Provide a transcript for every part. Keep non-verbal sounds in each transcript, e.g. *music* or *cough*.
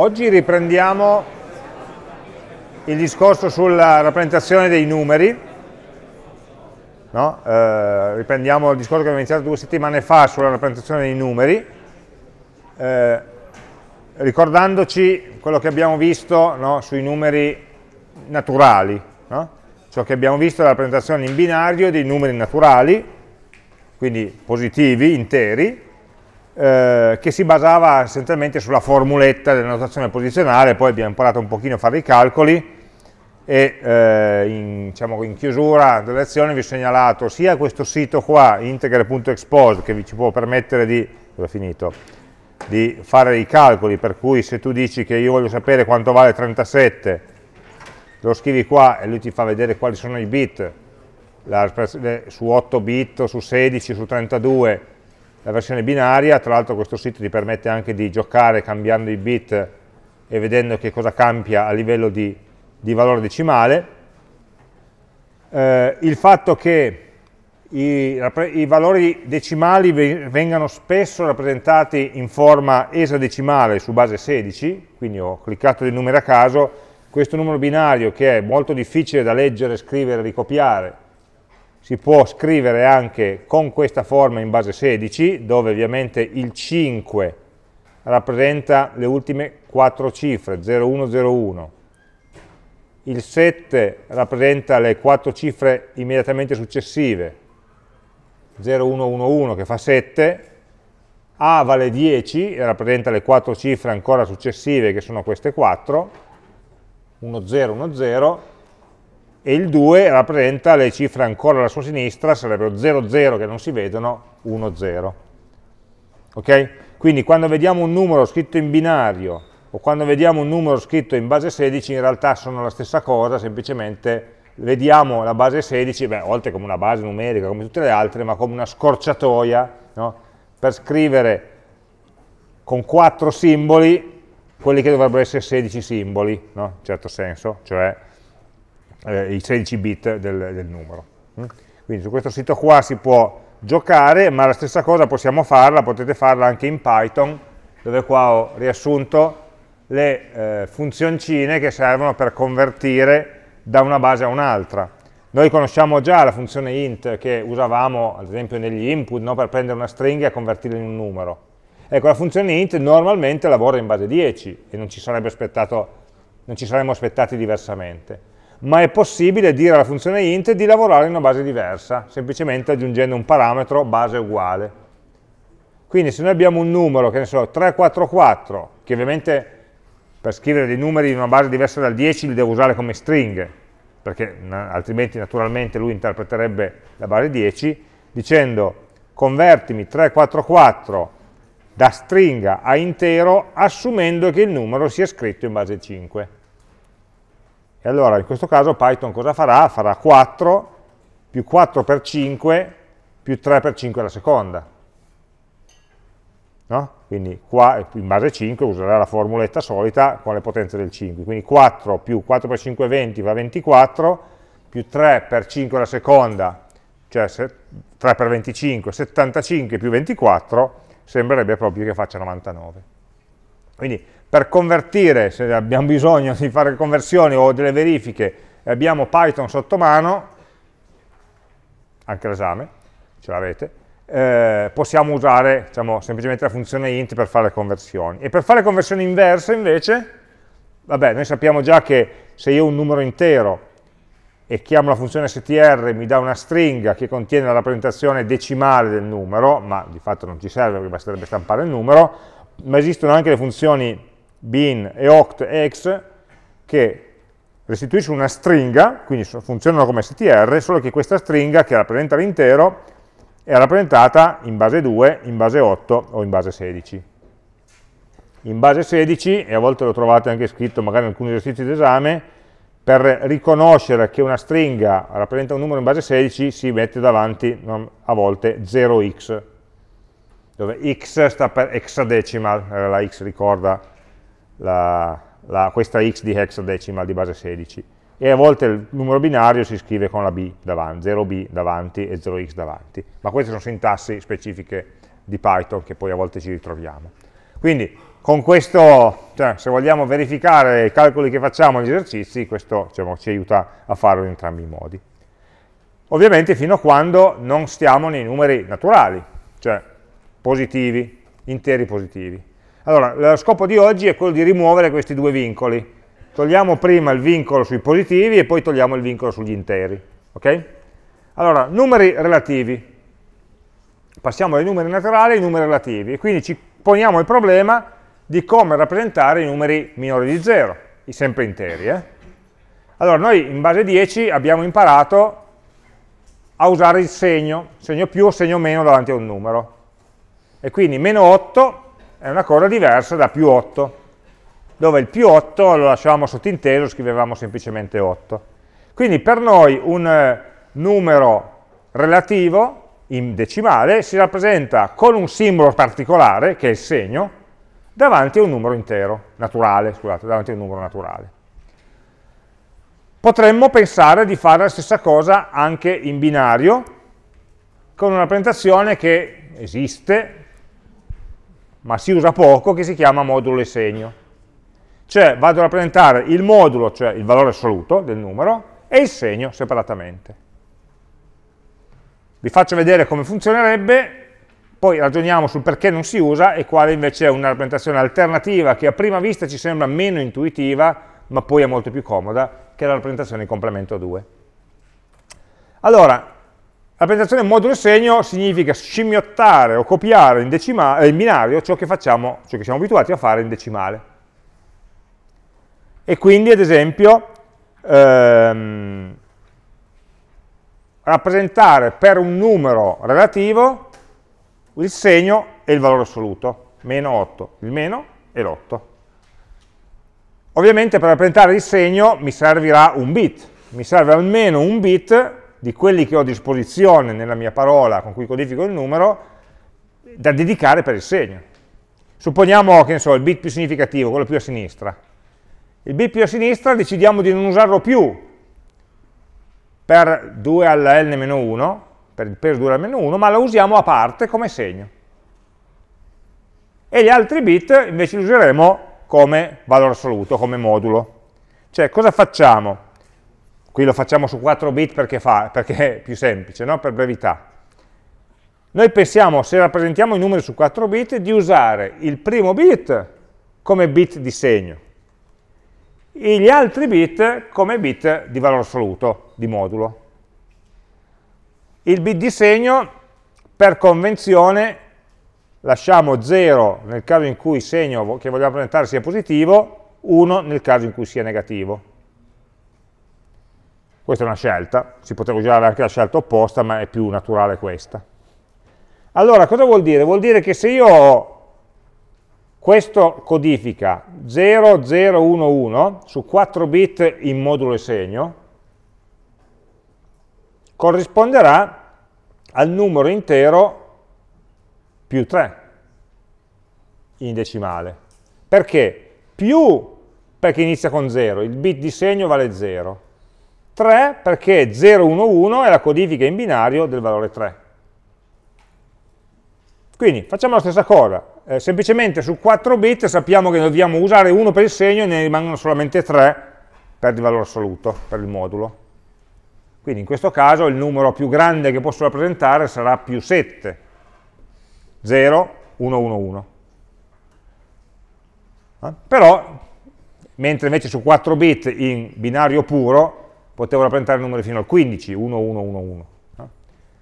Oggi riprendiamo il discorso sulla rappresentazione dei numeri, no? eh, riprendiamo il discorso che abbiamo iniziato due settimane fa sulla rappresentazione dei numeri, eh, ricordandoci quello che abbiamo visto no? sui numeri naturali, no? ciò che abbiamo visto è la rappresentazione in binario dei numeri naturali, quindi positivi, interi, eh, che si basava essenzialmente sulla formuletta della notazione posizionale, poi abbiamo imparato un pochino a fare i calcoli e eh, in, diciamo, in, chiusura della lezione vi ho segnalato sia questo sito qua, integer.expose, che vi ci può permettere di, finito, di fare i calcoli, per cui se tu dici che io voglio sapere quanto vale 37, lo scrivi qua e lui ti fa vedere quali sono i bit, la, su 8 bit, su 16, su 32, la versione binaria, tra l'altro questo sito ti permette anche di giocare cambiando i bit e vedendo che cosa cambia a livello di, di valore decimale. Eh, il fatto che i, i, valori decimali vengano spesso rappresentati in forma esadecimale su base 16, quindi ho cliccato dei numeri a caso, questo numero binario che è molto difficile da leggere, scrivere, ricopiare, si può scrivere anche con questa forma in base 16, dove ovviamente il 5 rappresenta le ultime 4 cifre, 0101, il 7 rappresenta le 4 cifre immediatamente successive, 0111 che fa 7, A vale 10 e rappresenta le 4 cifre ancora successive che sono queste 4, 1010, e il 2 rappresenta le cifre ancora alla sua sinistra, sarebbero 0, 0 che non si vedono, 1, 0. Okay? Quindi quando vediamo un numero scritto in binario o quando vediamo un numero scritto in base 16 in realtà sono la stessa cosa, semplicemente vediamo la base 16, beh, oltre come una base numerica come tutte le altre, ma come una scorciatoia no? per scrivere con 4 simboli quelli che dovrebbero essere 16 simboli, no? in certo senso, cioè eh, i 16 bit del, del numero. Mm? Quindi su questo sito qua si può giocare, ma la stessa cosa possiamo farla, potete farla anche in Python, dove qua ho riassunto le eh, funzioncine che servono per convertire da una base a un'altra. Noi conosciamo già la funzione int che usavamo, ad esempio, negli input, no? per prendere una stringa e convertirla in un numero. Ecco, la funzione int normalmente lavora in base 10 e non ci, non ci saremmo aspettati diversamente ma è possibile dire alla funzione int di lavorare in una base diversa, semplicemente aggiungendo un parametro base uguale. Quindi se noi abbiamo un numero, che ne so, 344, che ovviamente per scrivere dei numeri in una base diversa dal 10 li devo usare come stringhe, perché altrimenti naturalmente lui interpreterebbe la base 10, dicendo convertimi 344 da stringa a intero assumendo che il numero sia scritto in base 5. E allora in questo caso Python cosa farà? Farà 4 più 4 per 5 più 3 per 5 alla seconda. No? Quindi qua in base 5 userà la formuletta solita con le potenze del 5. Quindi 4 più 4 per 5 è 20 va 24, più 3 per 5 alla seconda, cioè 3 per 25, 75 più 24, sembrerebbe proprio che faccia 99. Quindi per convertire, se abbiamo bisogno di fare conversioni o delle verifiche, abbiamo Python sotto mano, anche l'esame, ce l'avete, eh, possiamo usare diciamo, semplicemente la funzione int per fare conversioni. E per fare conversioni inverse invece, vabbè, noi sappiamo già che se io ho un numero intero e chiamo la funzione str mi dà una stringa che contiene la rappresentazione decimale del numero, ma di fatto non ci serve perché basterebbe stampare il numero, ma esistono anche le funzioni bin e oct ex che restituiscono una stringa, quindi funzionano come str, solo che questa stringa che rappresenta l'intero è rappresentata in base 2, in base 8 o in base 16. In base 16, e a volte lo trovate anche scritto magari in alcuni esercizi d'esame, per riconoscere che una stringa rappresenta un numero in base 16 si mette davanti a volte 0x, dove x sta per hexadecimal, eh, la x ricorda la, la, questa x di hexadecimal di base 16 e a volte il numero binario si scrive con la b davanti, 0b davanti e 0x davanti, ma queste sono sintassi specifiche di Python che poi a volte ci ritroviamo. Quindi con questo, cioè, se vogliamo verificare i calcoli che facciamo negli esercizi, questo diciamo, ci aiuta a farlo in entrambi i modi. Ovviamente fino a quando non stiamo nei numeri naturali, cioè positivi, interi positivi. Allora, lo scopo di oggi è quello di rimuovere questi due vincoli. Togliamo prima il vincolo sui positivi e poi togliamo il vincolo sugli interi. Okay? Allora, numeri relativi. Passiamo dai numeri naturali ai numeri relativi. E quindi ci poniamo il problema di come rappresentare i numeri minori di 0, i sempre interi. Eh? Allora, noi in base 10 abbiamo imparato a usare il segno, segno più o segno meno davanti a un numero. E quindi meno 8 è una cosa diversa da più 8, dove il più 8 lo lasciavamo sottinteso, scrivevamo semplicemente 8. Quindi per noi un eh, numero relativo in decimale si rappresenta con un simbolo particolare, che è il segno, davanti a un numero intero, naturale, scusate, davanti a un numero naturale. Potremmo pensare di fare la stessa cosa anche in binario, con una rappresentazione che esiste, ma si usa poco, che si chiama modulo e segno. Cioè vado a rappresentare il modulo, cioè il valore assoluto del numero, e il segno separatamente. Vi faccio vedere come funzionerebbe, poi ragioniamo sul perché non si usa e quale invece è una rappresentazione alternativa che a prima vista ci sembra meno intuitiva, ma poi è molto più comoda, che è la rappresentazione in complemento 2. Allora, la presentazione modulo e segno significa scimmiottare o copiare in, decima, eh, in binario ciò che, facciamo, ciò che siamo abituati a fare in decimale. E quindi, ad esempio, ehm, rappresentare per un numero relativo il segno e il valore assoluto, meno 8, il meno e l'8. Ovviamente per rappresentare il segno mi servirà un bit, mi serve almeno un bit di quelli che ho a disposizione nella mia parola con cui codifico il numero da dedicare per il segno. Supponiamo che ne so, il bit più significativo, quello più a sinistra. Il bit più a sinistra decidiamo di non usarlo più per 2 alla n-1, per il peso 2 alla n-1, ma lo usiamo a parte come segno. E gli altri bit invece li useremo come valore assoluto, come modulo. Cioè, cosa facciamo? qui lo facciamo su 4 bit perché, fa, perché è più semplice, no? per brevità. Noi pensiamo, se rappresentiamo i numeri su 4 bit, di usare il primo bit come bit di segno e gli altri bit come bit di valore assoluto, di modulo. Il bit di segno, per convenzione, lasciamo 0 nel caso in cui il segno che vogliamo presentare sia positivo, 1 nel caso in cui sia negativo. Questa è una scelta, si poteva usare anche la scelta opposta, ma è più naturale questa. Allora, cosa vuol dire? Vuol dire che se io ho questo codifica 0011 su 4 bit in modulo e segno, corrisponderà al numero intero più 3 in decimale. Perché? Più perché inizia con 0, il bit di segno vale 0, 3 perché 011 è la codifica in binario del valore 3. Quindi facciamo la stessa cosa, eh, semplicemente su 4 bit sappiamo che dobbiamo usare 1 per il segno e ne rimangono solamente 3 per il valore assoluto, per il modulo. Quindi in questo caso il numero più grande che posso rappresentare sarà più 7, 0, 1, 1, 1. Eh? Però, mentre invece su 4 bit in binario puro potevo rappresentare i numeri fino al 15, 1, 1, 1, 1.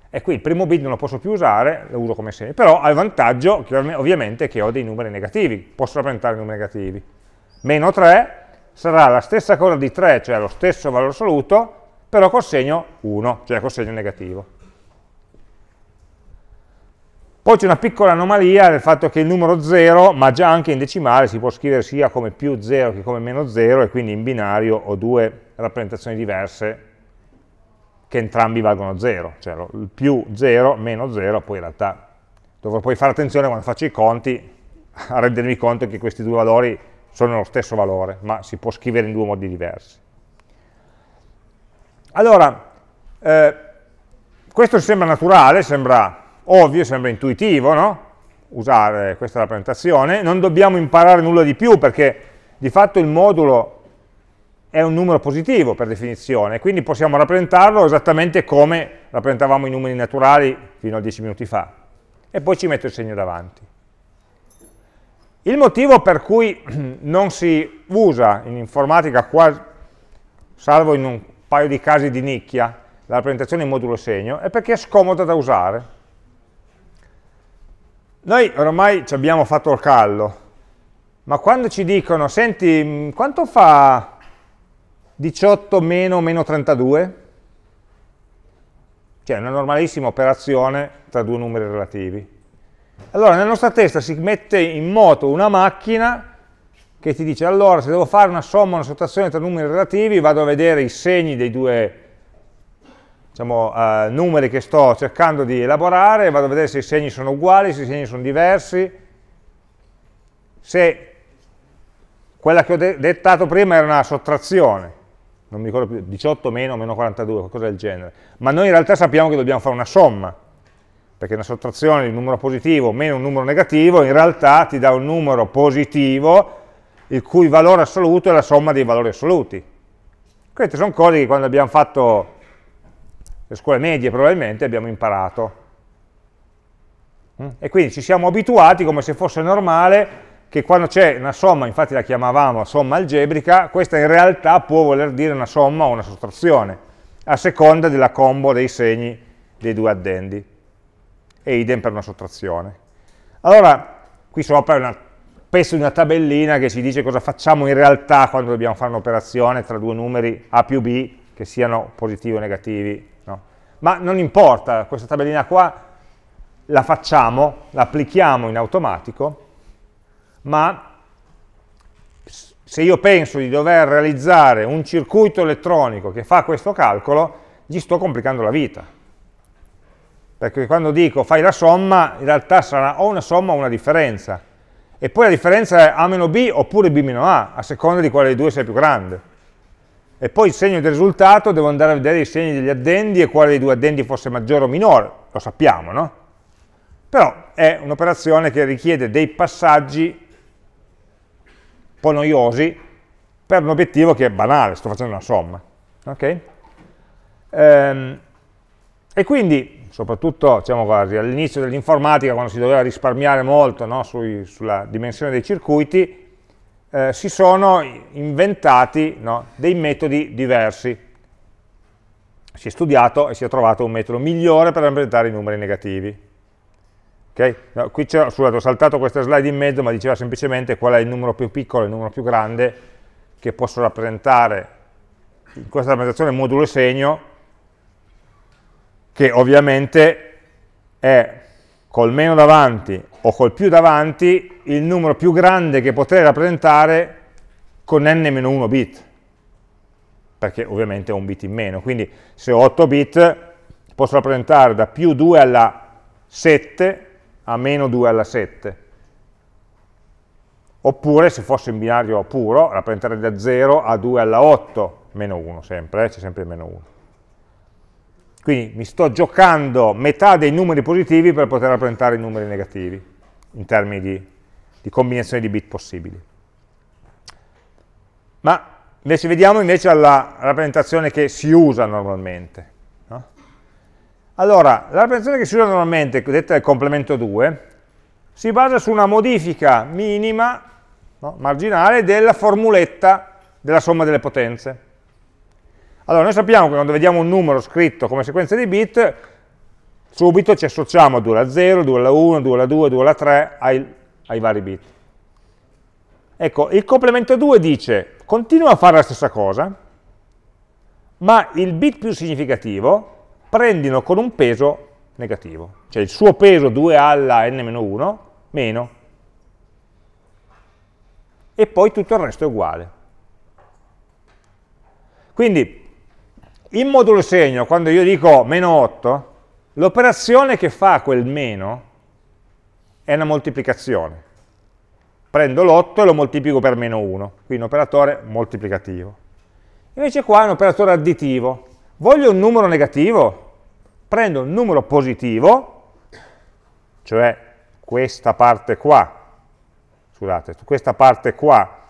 E qui il primo bit non lo posso più usare, lo uso come segno, però ha il vantaggio ovviamente che ho dei numeri negativi, posso rappresentare i numeri negativi. Meno 3 sarà la stessa cosa di 3, cioè lo stesso valore assoluto, però col segno 1, cioè col segno negativo. Poi c'è una piccola anomalia del fatto che il numero 0, ma già anche in decimale, si può scrivere sia come più 0 che come meno 0, e quindi in binario ho due rappresentazioni diverse che entrambi valgono 0, cioè il più 0, meno 0, poi in realtà dovrò poi fare attenzione quando faccio i conti *laughs* a rendermi conto che questi due valori sono lo stesso valore, ma si può scrivere in due modi diversi. Allora, eh, questo sembra naturale, sembra ovvio, sembra intuitivo, no? usare questa rappresentazione, non dobbiamo imparare nulla di più perché di fatto il modulo è un numero positivo per definizione, quindi possiamo rappresentarlo esattamente come rappresentavamo i numeri naturali fino a 10 minuti fa, e poi ci metto il segno davanti. Il motivo per cui *clears throat* non si usa in informatica, quasi, salvo in un paio di casi di nicchia, la rappresentazione in modulo segno, è perché è scomoda da usare. Noi ormai ci abbiamo fatto il callo, ma quando ci dicono, senti, quanto fa 18 meno meno 32, cioè una normalissima operazione tra due numeri relativi. Allora, nella nostra testa si mette in moto una macchina che ti dice, allora, se devo fare una somma o una sottrazione tra numeri relativi, vado a vedere i segni dei due diciamo, eh, numeri che sto cercando di elaborare, vado a vedere se i segni sono uguali, se i segni sono diversi, se quella che ho de dettato prima era una sottrazione, non mi ricordo più, 18 meno, meno 42, qualcosa del genere. Ma noi in realtà sappiamo che dobbiamo fare una somma, perché una sottrazione di un numero positivo meno un numero negativo in realtà ti dà un numero positivo il cui valore assoluto è la somma dei valori assoluti. Queste sono cose che quando abbiamo fatto le scuole medie probabilmente abbiamo imparato. Mm? E quindi ci siamo abituati come se fosse normale che quando c'è una somma, infatti la chiamavamo somma algebrica, questa in realtà può voler dire una somma o una sottrazione, a seconda della combo dei segni dei due addendi, e idem per una sottrazione. Allora, qui sopra è un pezzo di una tabellina che ci dice cosa facciamo in realtà quando dobbiamo fare un'operazione tra due numeri A più B, che siano positivi o negativi, no? ma non importa, questa tabellina qua la facciamo, la applichiamo in automatico, ma se io penso di dover realizzare un circuito elettronico che fa questo calcolo, gli sto complicando la vita. Perché quando dico fai la somma, in realtà sarà o una somma o una differenza. E poi la differenza è A B oppure B A, a seconda di quale dei due sia più grande. E poi il segno del risultato, devo andare a vedere i segni degli addendi e quale dei due addendi fosse maggiore o minore, lo sappiamo, no? Però è un'operazione che richiede dei passaggi un po' noiosi per un obiettivo che è banale, sto facendo una somma. Okay? Ehm, e quindi, soprattutto diciamo all'inizio dell'informatica, quando si doveva risparmiare molto no, sui, sulla dimensione dei circuiti, eh, si sono inventati no, dei metodi diversi. Si è studiato e si è trovato un metodo migliore per rappresentare i numeri negativi. Okay? No, qui scusate, ho saltato questa slide in mezzo, ma diceva semplicemente qual è il numero più piccolo e il numero più grande che posso rappresentare in questa rappresentazione modulo e segno, che ovviamente è col meno davanti o col più davanti il numero più grande che potrei rappresentare con n-1 bit, perché ovviamente ho un bit in meno, quindi se ho 8 bit posso rappresentare da più 2 alla 7 a meno 2 alla 7. Oppure se fosse in binario puro, rappresenterebbe da 0 a 2 alla 8, meno 1 sempre, eh? c'è sempre meno 1. Quindi mi sto giocando metà dei numeri positivi per poter rappresentare i numeri negativi, in termini di, di combinazione di bit possibili. Ma invece vediamo invece la rappresentazione che si usa normalmente. Allora, la rappresentazione che si usa normalmente, detta il complemento 2, si basa su una modifica minima, no, marginale, della formuletta della somma delle potenze. Allora, noi sappiamo che quando vediamo un numero scritto come sequenza di bit, subito ci associamo 2 alla 0, 2 alla 1, 2 alla 2, 2 alla 3 ai, ai vari bit. Ecco, il complemento 2 dice, continua a fare la stessa cosa, ma il bit più significativo, prendino con un peso negativo, cioè il suo peso 2 alla n-1 meno, e poi tutto il resto è uguale. Quindi in modulo segno, quando io dico meno 8, l'operazione che fa quel meno è una moltiplicazione. Prendo l'8 e lo moltiplico per meno 1, quindi un operatore moltiplicativo. Invece qua è un operatore additivo. Voglio un numero negativo? prendo un numero positivo, cioè questa parte qua, scusate, questa parte qua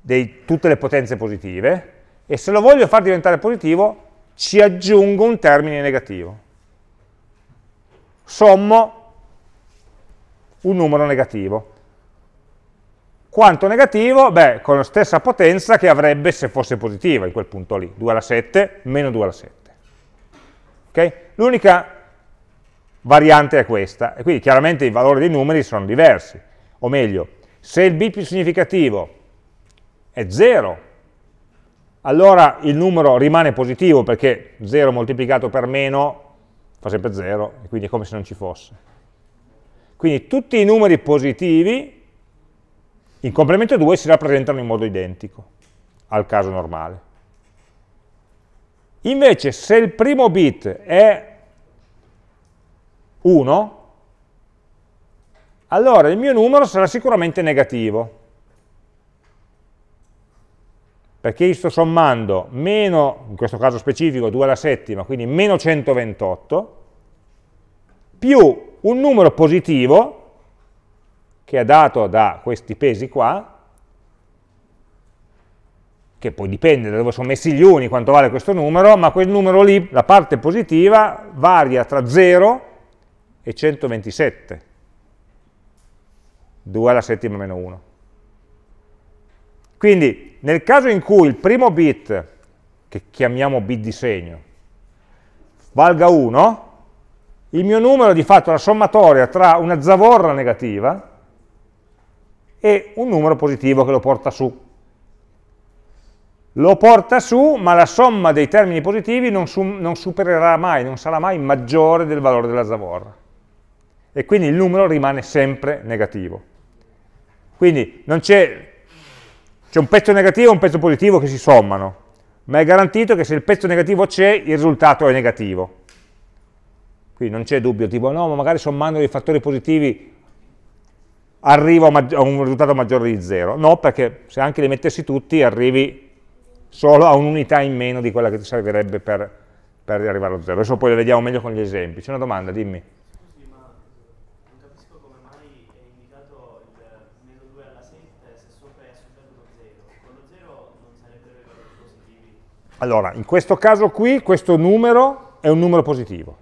di tutte le potenze positive, e se lo voglio far diventare positivo ci aggiungo un termine negativo. Sommo un numero negativo. Quanto negativo? Beh, con la stessa potenza che avrebbe se fosse positiva in quel punto lì, 2 alla 7 meno 2 alla 7. Okay? L'unica variante è questa, e quindi chiaramente i valori dei numeri sono diversi, o meglio, se il bit più significativo è 0, allora il numero rimane positivo perché 0 moltiplicato per meno fa sempre 0, e quindi è come se non ci fosse. Quindi tutti i numeri positivi in complemento 2 si rappresentano in modo identico al caso normale. Invece se il primo bit è 1, allora il mio numero sarà sicuramente negativo. Perché io sto sommando meno, in questo caso specifico, 2 alla settima, quindi meno 128, più un numero positivo, che è dato da questi pesi qua, che poi dipende da dove sono messi gli uni, quanto vale questo numero, ma quel numero lì, la parte positiva, varia tra 0 e 127, 2 alla settima meno 1. Quindi nel caso in cui il primo bit, che chiamiamo bit di segno, valga 1, il mio numero è di fatto la sommatoria tra una zavorra negativa e un numero positivo che lo porta su, lo porta su, ma la somma dei termini positivi non, su, non supererà mai, non sarà mai maggiore del valore della zavorra. E quindi il numero rimane sempre negativo. Quindi c'è un pezzo negativo e un pezzo positivo che si sommano, ma è garantito che se il pezzo negativo c'è, il risultato è negativo. Quindi non c'è dubbio, tipo no, ma magari sommando dei fattori positivi arrivo a, a un risultato maggiore di 0. No, perché se anche li mettessi tutti arrivi solo a un'unità in meno di quella che ti servirebbe per, per arrivare allo zero. Adesso poi le vediamo meglio con gli esempi. C'è una domanda, dimmi. Scusi, ma non non capisco come mai è è indicato il meno 2 alla 7 se sopra superiore allo Allora, in questo caso qui, questo numero è un numero positivo.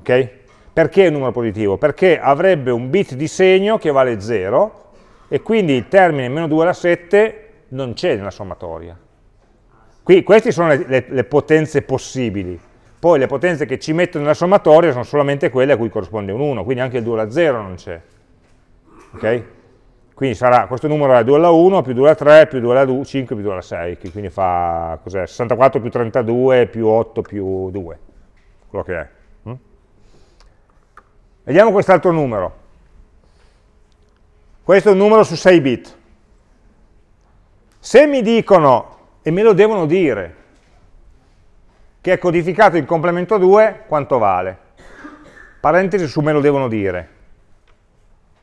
Ok? Perché è un numero positivo? Perché avrebbe un bit di segno che vale 0 e quindi il termine meno 2 alla 7 non c'è nella sommatoria. Qui, queste sono le, le, le potenze possibili, poi le potenze che ci mettono nella sommatoria sono solamente quelle a cui corrisponde un 1, quindi anche il 2 alla 0 non c'è. Okay? Quindi sarà questo numero è 2 alla 1 più 2 alla 3 più 2 alla 2, 5 più 2 alla 6, che quindi fa 64 più 32 più 8 più 2, quello che è. Mm? Vediamo quest'altro numero. Questo è un numero su 6 bit. Se mi dicono e me lo devono dire, che è codificato in complemento 2 quanto vale. Parentesi su me lo devono dire.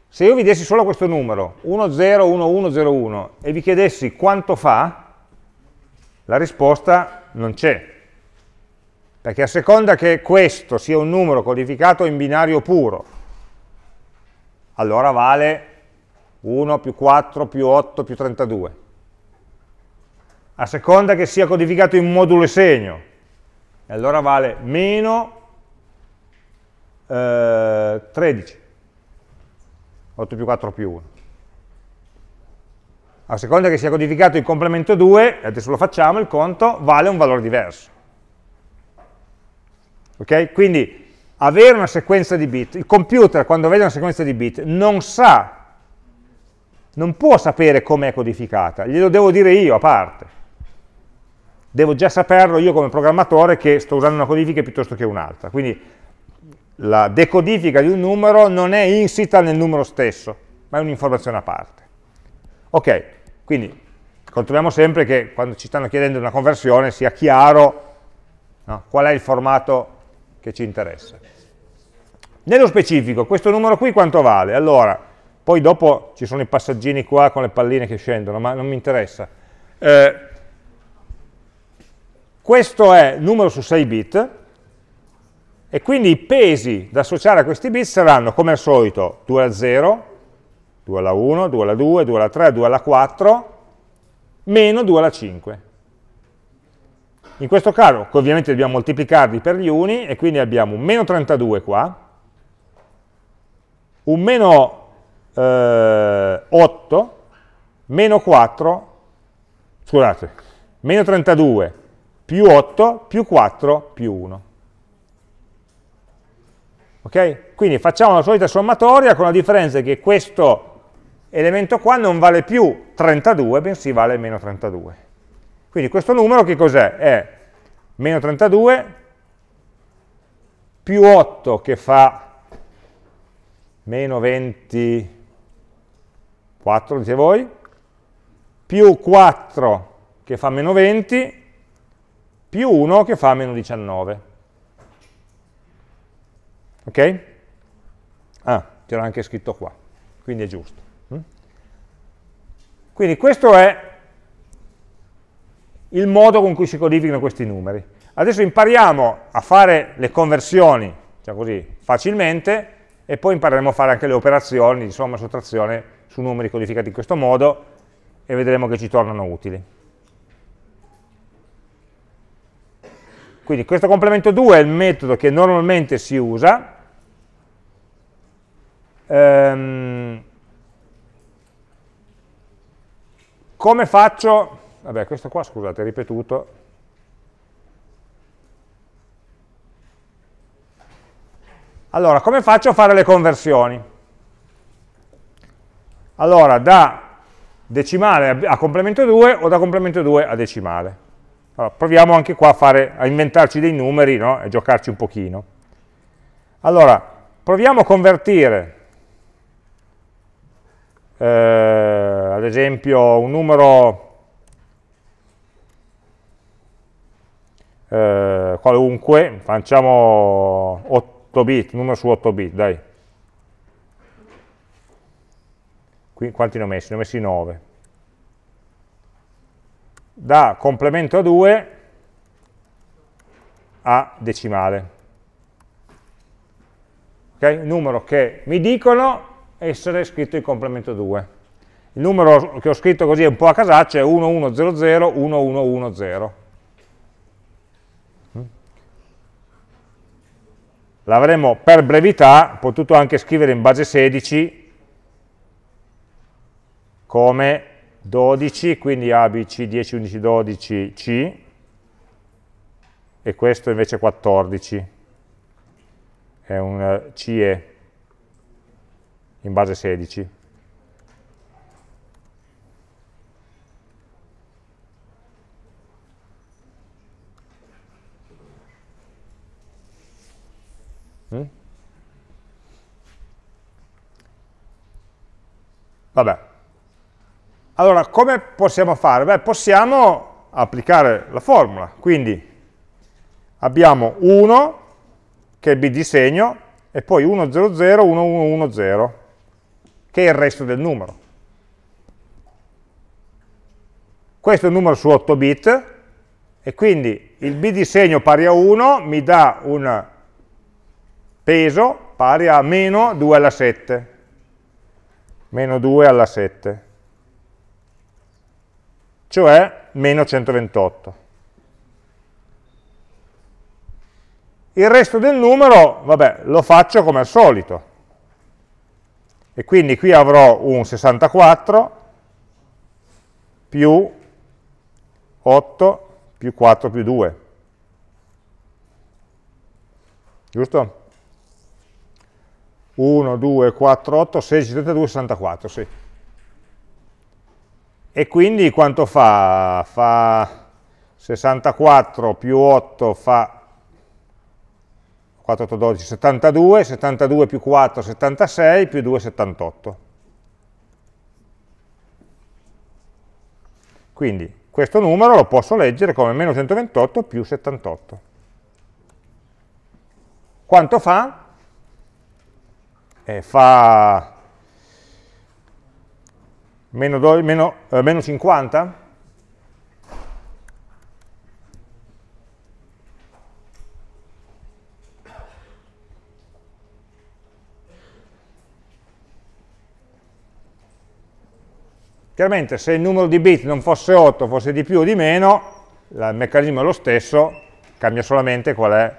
Se io vi dessi solo questo numero, 101101, e vi chiedessi quanto fa, la risposta non c'è. Perché a seconda che questo sia un numero codificato in binario puro, allora vale 1 più 4 più 8 più 32 a seconda che sia codificato in modulo e segno, e allora vale meno eh, 13, 8 più 4 più 1. A seconda che sia codificato in complemento 2, e adesso lo facciamo, il conto vale un valore diverso. Ok? Quindi avere una sequenza di bit, il computer quando vede una sequenza di bit non sa, non può sapere com'è codificata, glielo devo dire io a parte devo già saperlo io come programmatore che sto usando una codifica piuttosto che un'altra. Quindi la decodifica di un numero non è insita nel numero stesso, ma è un'informazione a parte. Ok, quindi controlliamo sempre che quando ci stanno chiedendo una conversione sia chiaro no, qual è il formato che ci interessa. Nello specifico, questo numero qui quanto vale? Allora, poi dopo ci sono i passaggini qua con le palline che scendono, ma non mi interessa. Eh, questo è numero su 6 bit e quindi i pesi da associare a questi bit saranno, come al solito, 2 alla 0, 2 alla 1, 2 alla 2, 2 alla 3, 2 alla 4, meno 2 alla 5. In questo caso, ovviamente dobbiamo moltiplicarli per gli uni, e quindi abbiamo un meno 32 qua, un meno eh, 8, meno 4, scusate, meno 32 più 8, più 4, più 1. Ok? Quindi facciamo la solita sommatoria con la differenza che questo elemento qua non vale più 32, bensì vale meno 32. Quindi questo numero che cos'è? È meno 32 più 8 che fa meno 24, dite voi, più 4 che fa meno 20, più 1 che fa meno 19. Ok? Ah, c'era anche scritto qua, quindi è giusto. Mm? Quindi questo è il modo con cui si codificano questi numeri. Adesso impariamo a fare le conversioni, diciamo così, facilmente e poi impareremo a fare anche le operazioni di somma e sottrazione su numeri codificati in questo modo e vedremo che ci tornano utili. Quindi questo complemento 2 è il metodo che normalmente si usa, ehm, come faccio, vabbè questo qua scusate è ripetuto, allora come faccio a fare le conversioni? Allora da decimale a complemento 2 o da complemento 2 a decimale? Allora, proviamo anche qua a, fare, a inventarci dei numeri no? e giocarci un pochino. Allora, proviamo a convertire, eh, ad esempio, un numero eh, qualunque, facciamo 8 bit, numero su 8 bit, dai. Qui, quanti ne ho messi? Ne ho messi 9 da complemento a 2 a decimale. Okay? Il numero che mi dicono essere scritto in complemento 2. Il numero che ho scritto così è un po' a casaccio è 1100 1110. L'avremmo per brevità potuto anche scrivere in base 16 come 12, quindi A, B, C, 10, 11, 12, C, e questo invece 14, è un eh, CE in base 16. Mm? Vabbè, allora, come possiamo fare? Beh, possiamo applicare la formula, quindi abbiamo 1 che è b di segno e poi 1, 0, 0, 1, 1, 1, 0 che è il resto del numero. Questo è un numero su 8 bit e quindi il b di segno pari a 1 mi dà un peso pari a meno 2 alla 7. Meno 2 alla 7 cioè meno 128. Il resto del numero, vabbè, lo faccio come al solito. E quindi qui avrò un 64 più 8 più 4 più 2. Giusto? 1, 2, 4, 8, 16, 32, 64, sì e quindi quanto fa? Fa 64 più 8 fa 4, 8, 12, 72, 72 più 4, 76, più 2, 78. Quindi questo numero lo posso leggere come meno 128 più 78. Quanto fa? Eh, fa meno, do, meno, eh, meno 50, Chiaramente se il numero di bit non fosse 8, fosse di più o di meno, il meccanismo è lo stesso, cambia solamente qual è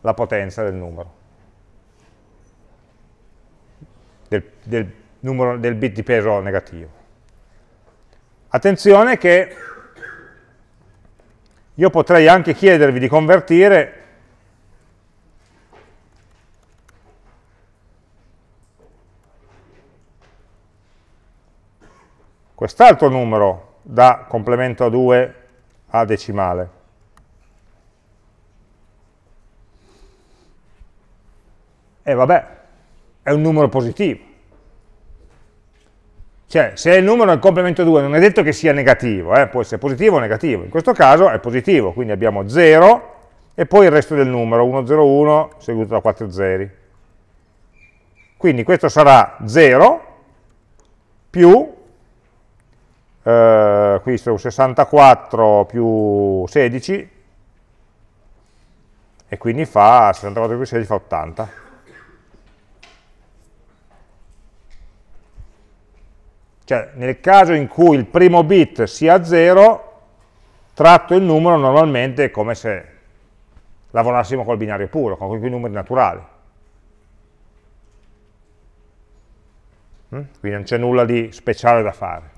la potenza del numero, del, del numero del bit di peso negativo. Attenzione che io potrei anche chiedervi di convertire quest'altro numero da complemento a 2 a decimale. E vabbè, è un numero positivo. Cioè, se il numero nel complemento 2 non è detto che sia negativo, eh, può essere positivo o negativo, in questo caso è positivo, quindi abbiamo 0 e poi il resto del numero, 101 seguito da 4 zeri. Quindi questo sarà 0 più, eh, qui sono 64 più 16, e quindi fa 64 più 16 fa 80. Cioè, nel caso in cui il primo bit sia 0, tratto il numero normalmente come se lavorassimo col binario puro, con quei numeri naturali. Mm? Quindi non c'è nulla di speciale da fare.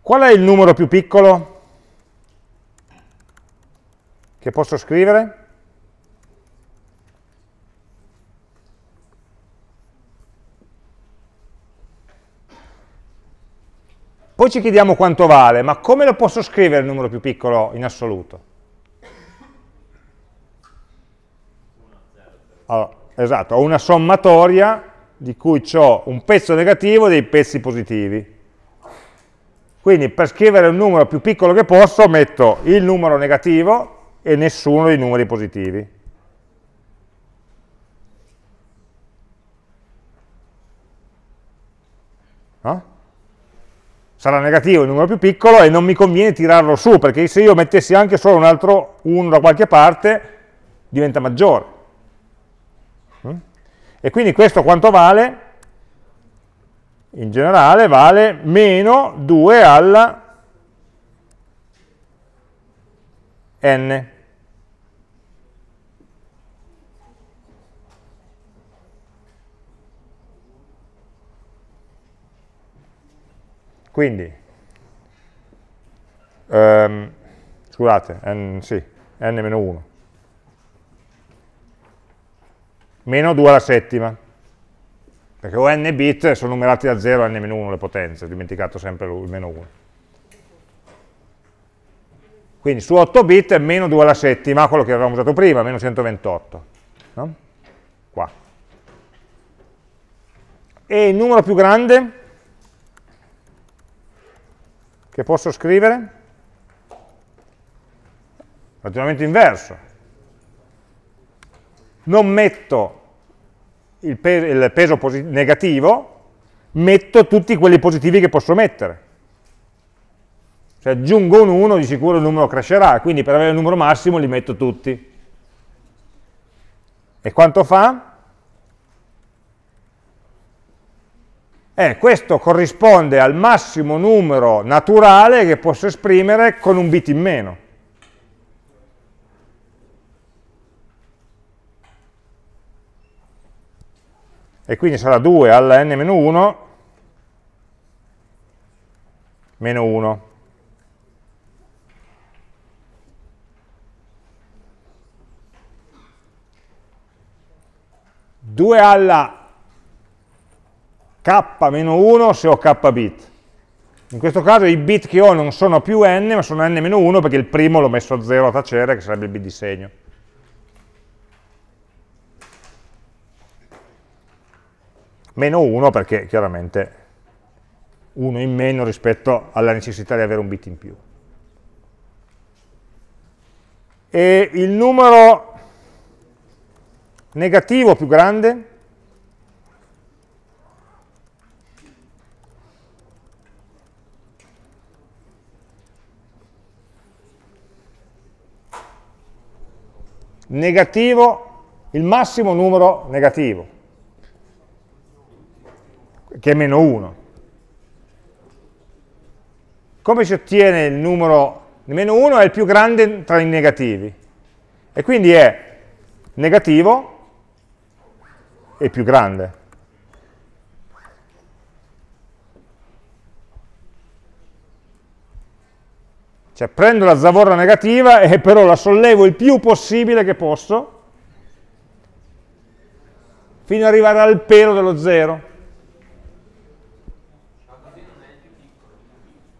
Qual è il numero più piccolo che posso scrivere? Poi ci chiediamo quanto vale, ma come lo posso scrivere il numero più piccolo in assoluto? Allora, esatto, ho una sommatoria di cui ho un pezzo negativo e dei pezzi positivi. Quindi per scrivere il numero più piccolo che posso metto il numero negativo e nessuno dei numeri positivi. No? sarà negativo il numero più piccolo e non mi conviene tirarlo su, perché se io mettessi anche solo un altro 1 da qualche parte, diventa maggiore. Mm? E quindi questo quanto vale? In generale vale meno 2 alla n. Quindi, um, scusate, n, sì, n-1, meno 2 alla settima, perché o n bit sono numerati da 0 a n-1 le potenze, ho dimenticato sempre il meno 1. Quindi su 8 bit è meno 2 alla settima, quello che avevamo usato prima, meno 128. No? Qua. E il numero più grande? che posso scrivere? Ragionamento inverso. Non metto il, pe il peso negativo, metto tutti quelli positivi che posso mettere. Se aggiungo un 1 di sicuro il numero crescerà, quindi per avere il numero massimo li metto tutti. E quanto fa? Eh, questo corrisponde al massimo numero naturale che posso esprimere con un bit in meno. E quindi sarà 2 alla n-1 meno 1. Due alla k-1 se ho k bit. In questo caso i bit che ho non sono più n, ma sono n-1 perché il primo l'ho messo a 0 a tacere, che sarebbe il bit di segno. Meno 1 perché chiaramente 1 in meno rispetto alla necessità di avere un bit in più. E il numero negativo più grande negativo, il massimo numero negativo, che è meno 1. Come si ottiene il numero meno 1 è il più grande tra i negativi e quindi è negativo e più grande Cioè prendo la zavorra negativa e però la sollevo il più possibile che posso fino ad arrivare al pelo dello zero.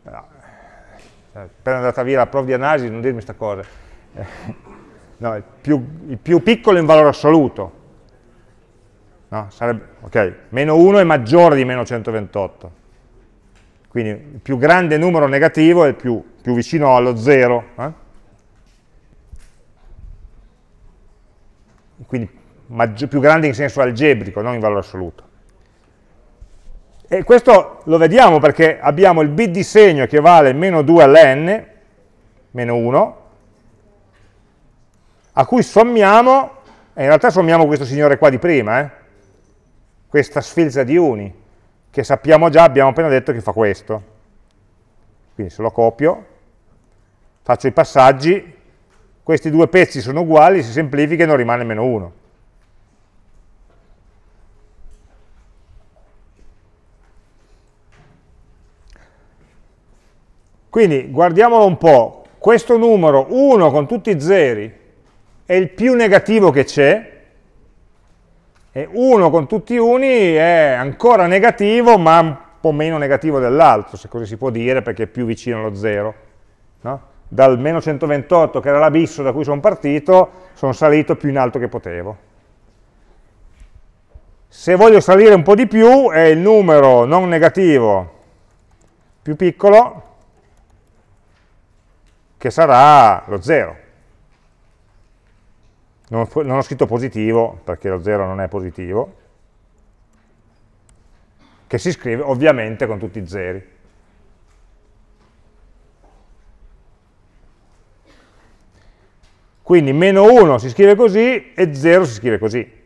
Cioè, appena andata via la prof di analisi, non dirmi questa cosa. Eh, no, il più, il più piccolo in valore assoluto. No, sarebbe, ok, meno 1 è maggiore di meno 128. Quindi il più grande numero negativo è il più, più vicino allo 0. Eh? Quindi più grande in senso algebrico, non in valore assoluto. E questo lo vediamo perché abbiamo il bit di segno che vale meno 2 all'n, meno 1, a cui sommiamo, e in realtà sommiamo questo signore qua di prima, eh? questa sfilza di uni, che sappiamo già, abbiamo appena detto che fa questo. Quindi se lo copio, faccio i passaggi, questi due pezzi sono uguali, si semplifica e non rimane meno uno. Quindi guardiamolo un po', questo numero 1 con tutti i zeri è il più negativo che c'è, e 1 con tutti uni è ancora negativo, ma un po' meno negativo dell'altro, se così si può dire, perché è più vicino allo 0. No? Dal meno 128, che era l'abisso da cui sono partito, sono salito più in alto che potevo. Se voglio salire un po' di più, è il numero non negativo più piccolo, che sarà lo 0 non ho, non ho scritto positivo perché lo 0 non è positivo, che si scrive ovviamente con tutti i zeri. Quindi meno 1 si scrive così e 0 si scrive così.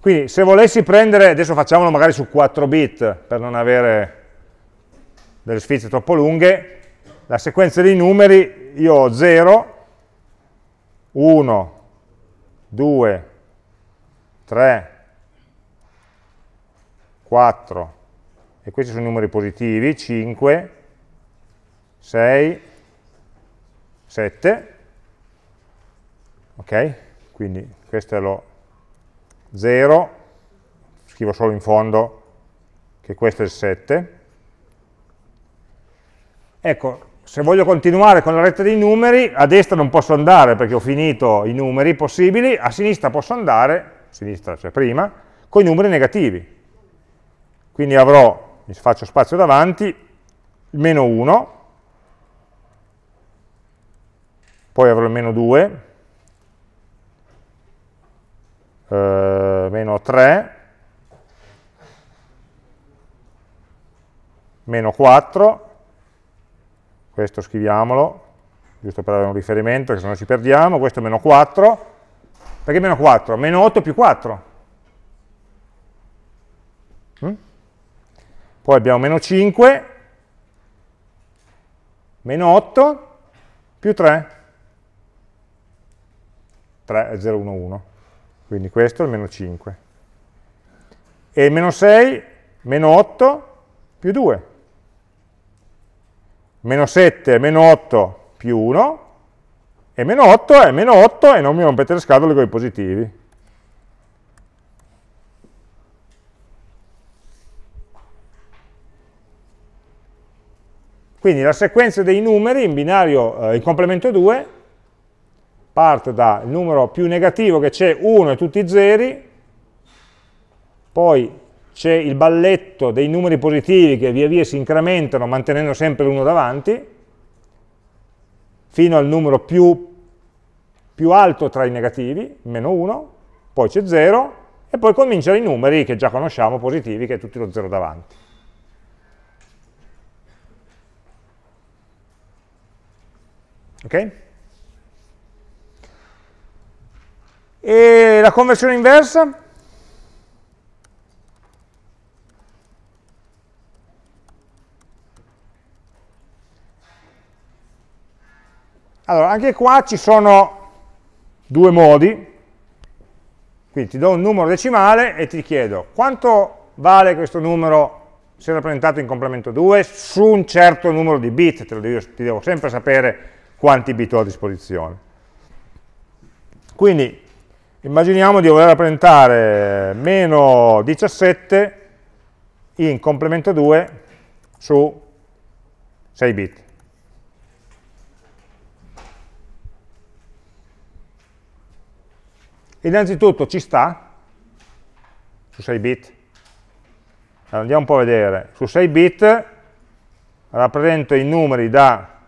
Quindi se volessi prendere, adesso facciamolo magari su 4 bit per non avere delle sfize troppo lunghe, la sequenza dei numeri, io ho 0, 1, 2, 3, 4, e questi sono i numeri positivi, 5, 6, 7, ok? Quindi questo è lo 0, scrivo solo in fondo che questo è il 7. Ecco, se voglio continuare con la retta dei numeri, a destra non posso andare perché ho finito i numeri possibili, a sinistra posso andare, sinistra cioè prima, con i numeri negativi. Quindi avrò, mi faccio spazio davanti, il meno 1, poi avrò il meno 2, eh, meno 3, meno 4, questo scriviamolo, giusto per avere un riferimento, che se no ci perdiamo, questo è meno 4, perché meno 4? Meno 8 più 4. Mm? Poi abbiamo meno 5, meno 8, più 3. 3 è 0, 1, 1. Quindi questo è il meno 5. E meno 6, meno 8, più 2 meno 7, meno 8 più 1, e meno 8 è meno 8 e non mi rompete le scatole con i positivi. Quindi la sequenza dei numeri in binario eh, in complemento 2 parte dal numero più negativo che c'è 1 e tutti i zeri, poi c'è il balletto dei numeri positivi che via via si incrementano mantenendo sempre l'uno davanti, fino al numero più, più alto tra i negativi, meno 1, poi c'è 0, e poi cominciano i numeri che già conosciamo, positivi, che è tutti lo 0 davanti. Ok? E la conversione inversa? Allora, anche qua ci sono due modi, quindi ti do un numero decimale e ti chiedo quanto vale questo numero se rappresentato in complemento 2 su un certo numero di bit, te lo devo, ti devo sempre sapere quanti bit ho a disposizione. Quindi immaginiamo di voler rappresentare meno 17 in complemento 2 su 6 bit. Innanzitutto ci sta, su 6 bit, allora, andiamo un po' a vedere, su 6 bit rappresento i numeri da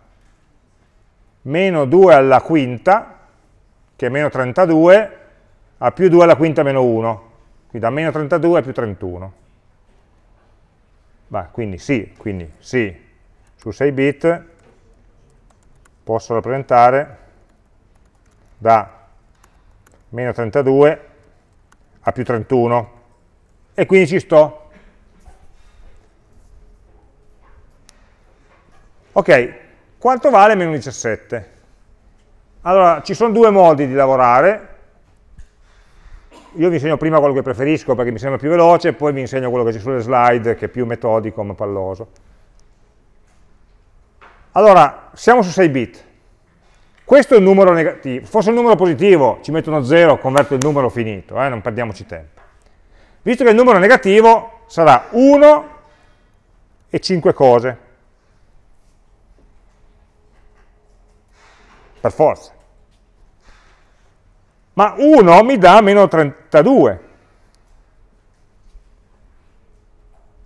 meno 2 alla quinta, che è meno 32, a più 2 alla quinta meno 1, quindi da meno 32 a più 31. Beh, quindi sì, quindi sì, su 6 bit posso rappresentare da meno 32 a più 31 e quindi ci sto. Ok, quanto vale meno 17? Allora, ci sono due modi di lavorare. Io vi insegno prima quello che preferisco perché mi sembra più veloce, e poi vi insegno quello che c'è sulle slide, che è più metodico ma palloso. Allora, siamo su 6 bit. Questo è un numero negativo, fosse un numero positivo ci metto uno 0, converto il numero finito, eh, non perdiamoci tempo. Visto che il numero negativo sarà 1 e 5 cose. Per forza. Ma 1 mi dà meno 32.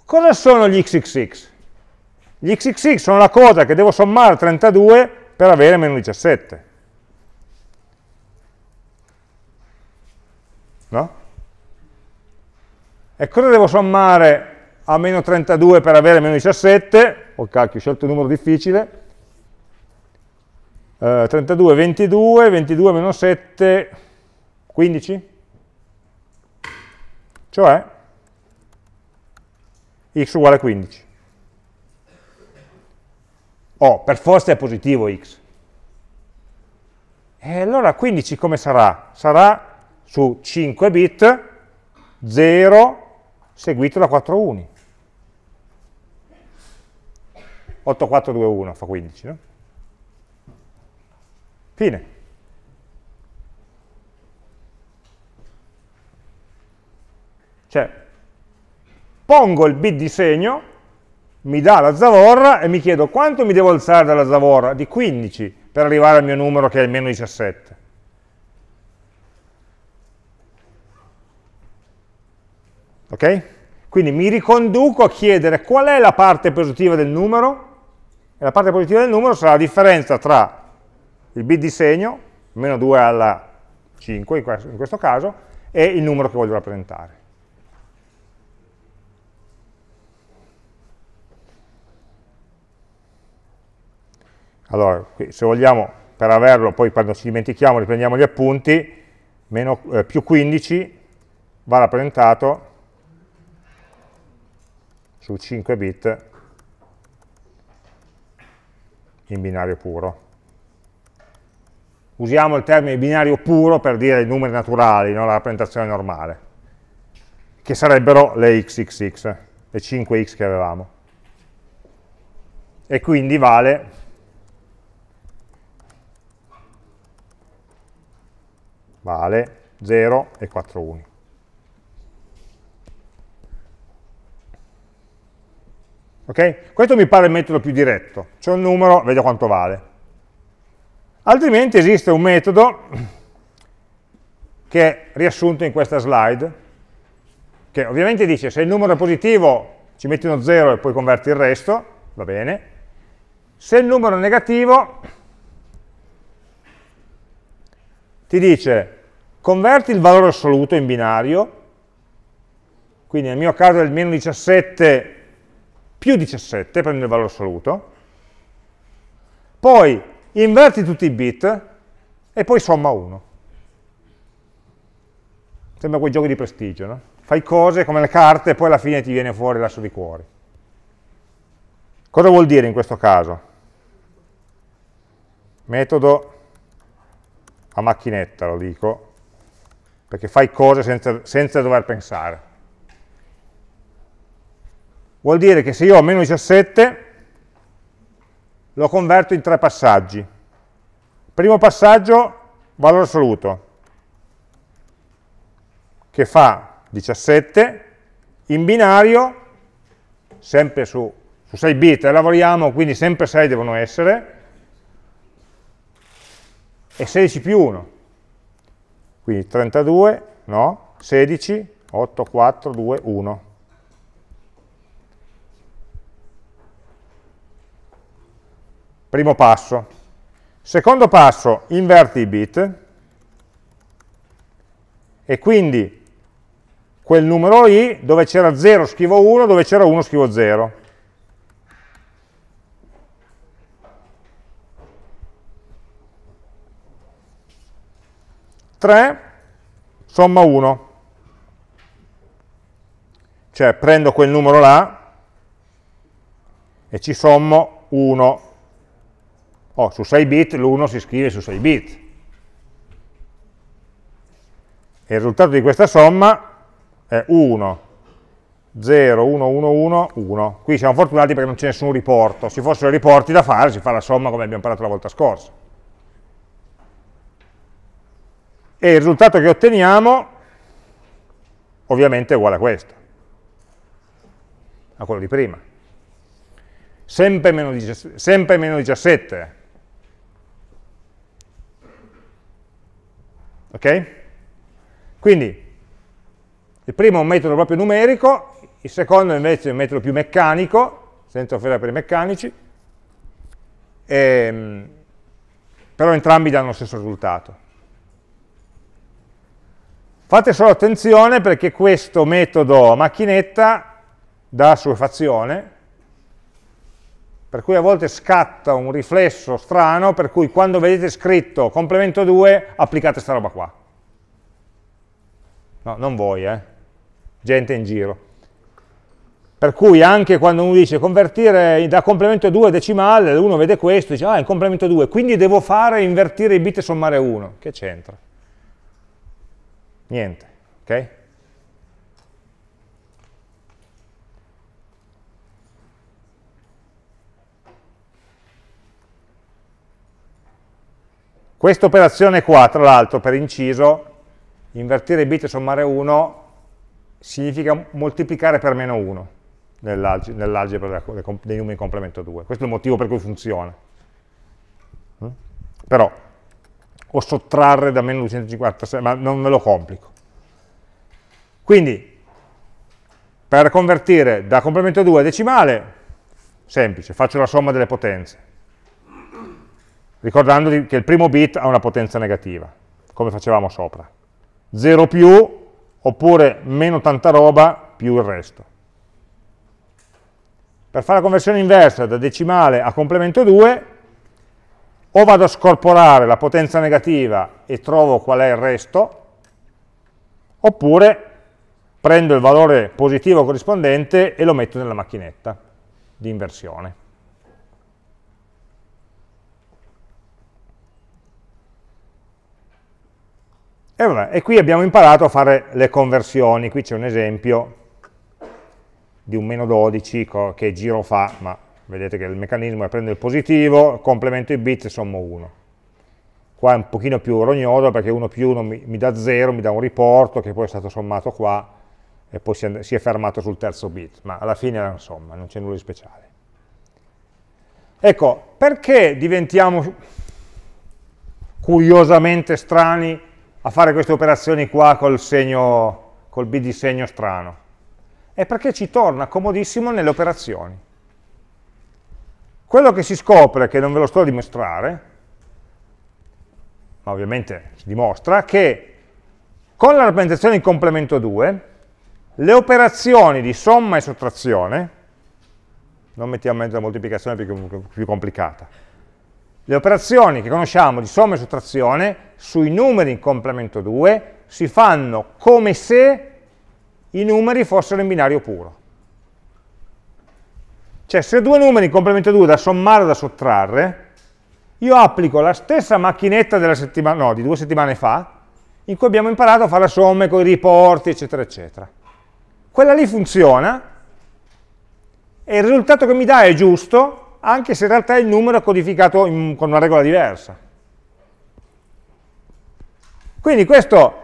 Cosa sono gli xxx? Gli xxx sono la cosa che devo sommare 32 per avere meno 17. No? E cosa devo sommare a meno 32 per avere meno 17? Oh cacchio, ho scelto un numero difficile. Uh, 32, 22, 22 meno 7, 15. Cioè, x uguale a 15 oh, per forza è positivo x. E allora 15 come sarà? Sarà su 5 bit 0 seguito da 4 uni. 8, 4, 2, 1 fa 15, no? Fine. Cioè, pongo il bit di segno mi dà la zavorra e mi chiedo quanto mi devo alzare dalla zavorra? Di 15 per arrivare al mio numero che è meno 17. Ok? Quindi mi riconduco a chiedere qual è la parte positiva del numero e la parte positiva del numero sarà la differenza tra il bit di segno, meno 2 alla 5 in questo caso, e il numero che voglio rappresentare. Allora, se vogliamo, per averlo, poi quando ci dimentichiamo riprendiamo gli appunti, meno, eh, più 15 va rappresentato su 5 bit in binario puro. Usiamo il termine binario puro per dire i numeri naturali, no? la rappresentazione normale, che sarebbero le xxx, le 5x che avevamo. E quindi vale vale 0 e 4 uni. Okay? Questo mi pare il metodo più diretto, c'è un numero, vedo quanto vale. Altrimenti esiste un metodo che è riassunto in questa slide, che ovviamente dice se il numero è positivo ci metti uno 0 e poi converti il resto, va bene, se il numero è negativo ti dice Converti il valore assoluto in binario, quindi nel mio caso è il meno 17 più 17, prendo il valore assoluto, poi inverti tutti i bit e poi somma 1. Sembra quei giochi di prestigio, no? Fai cose come le carte e poi alla fine ti viene fuori l'asso di cuori. Cosa vuol dire in questo caso? Metodo a macchinetta, lo dico, perché fai cose senza, senza dover pensare. Vuol dire che se io ho meno 17 lo converto in tre passaggi. Primo passaggio, valore assoluto, che fa 17, in binario, sempre su, su 6 bit eh, lavoriamo, quindi sempre 6 devono essere, e 16 più 1. Quindi 32, no, 16, 8, 4, 2, 1. Primo passo. Secondo passo, inverti i bit e quindi quel numero lì dove c'era 0 scrivo 1, dove c'era 1 scrivo 0. 3, somma 1. Cioè prendo quel numero là e ci sommo 1. Oh, su 6 bit l'1 si scrive su 6 bit. E il risultato di questa somma è 1, 0, 1, 1, 1, 1. Qui siamo fortunati perché non c'è nessun riporto. Se ci fossero riporti da fare, si fa la somma come abbiamo parlato la volta scorsa. e il risultato che otteniamo ovviamente è uguale a questo, a quello di prima. Sempre meno, 17, sempre meno 17. Ok? Quindi il primo è un metodo proprio numerico, il secondo invece è un metodo più meccanico, senza offrire per i meccanici, e, ehm, però entrambi danno lo stesso risultato. Fate solo attenzione perché questo metodo macchinetta dà suefazione, per cui a volte scatta un riflesso strano, per cui quando vedete scritto complemento 2 applicate sta roba qua. No, non voi, eh. Gente in giro. Per cui anche quando uno dice convertire da complemento 2 a decimale, uno vede questo, e dice ah è un complemento 2, quindi devo fare invertire i bit e sommare 1. Che c'entra? Niente, ok? Questa operazione qua, tra l'altro, per inciso, invertire i bit e sommare 1 significa moltiplicare per meno 1 nell'algebra dei numeri in complemento 2. Questo è il motivo per cui funziona. Mm? Però, o sottrarre da meno 256, ma non me lo complico. Quindi, per convertire da complemento 2 a decimale, semplice, faccio la somma delle potenze, ricordandovi che il primo bit ha una potenza negativa, come facevamo sopra. 0 più, oppure meno tanta roba, più il resto. Per fare la conversione inversa da decimale a complemento 2, o vado a scorporare la potenza negativa e trovo qual è il resto, oppure prendo il valore positivo corrispondente e lo metto nella macchinetta di inversione. E, vabbè, e qui abbiamo imparato a fare le conversioni, qui c'è un esempio di un meno 12 che giro fa, ma vedete che il meccanismo è prendo il positivo, complemento i bit e sommo 1. Qua è un pochino più rognoso perché 1 più 1 mi, mi dà 0, mi dà un riporto che poi è stato sommato qua e poi si è, si è fermato sul terzo bit, ma alla fine è una somma, non c'è nulla di speciale. Ecco, perché diventiamo curiosamente strani a fare queste operazioni qua col, segno, col bit di segno strano? È perché ci torna comodissimo nelle operazioni. Quello che si scopre, che non ve lo sto a dimostrare, ma ovviamente si dimostra, che con l'argomentazione in complemento 2 le operazioni di somma e sottrazione, non mettiamo in mezzo la moltiplicazione perché è più complicata, le operazioni che conosciamo di somma e sottrazione sui numeri in complemento 2 si fanno come se i numeri fossero in binario puro. Cioè se due numeri in complemento 2 da sommare o da sottrarre, io applico la stessa macchinetta no, di due settimane fa, in cui abbiamo imparato a fare le somme con i riporti, eccetera, eccetera. Quella lì funziona e il risultato che mi dà è giusto, anche se in realtà il numero è codificato in, con una regola diversa. Quindi questo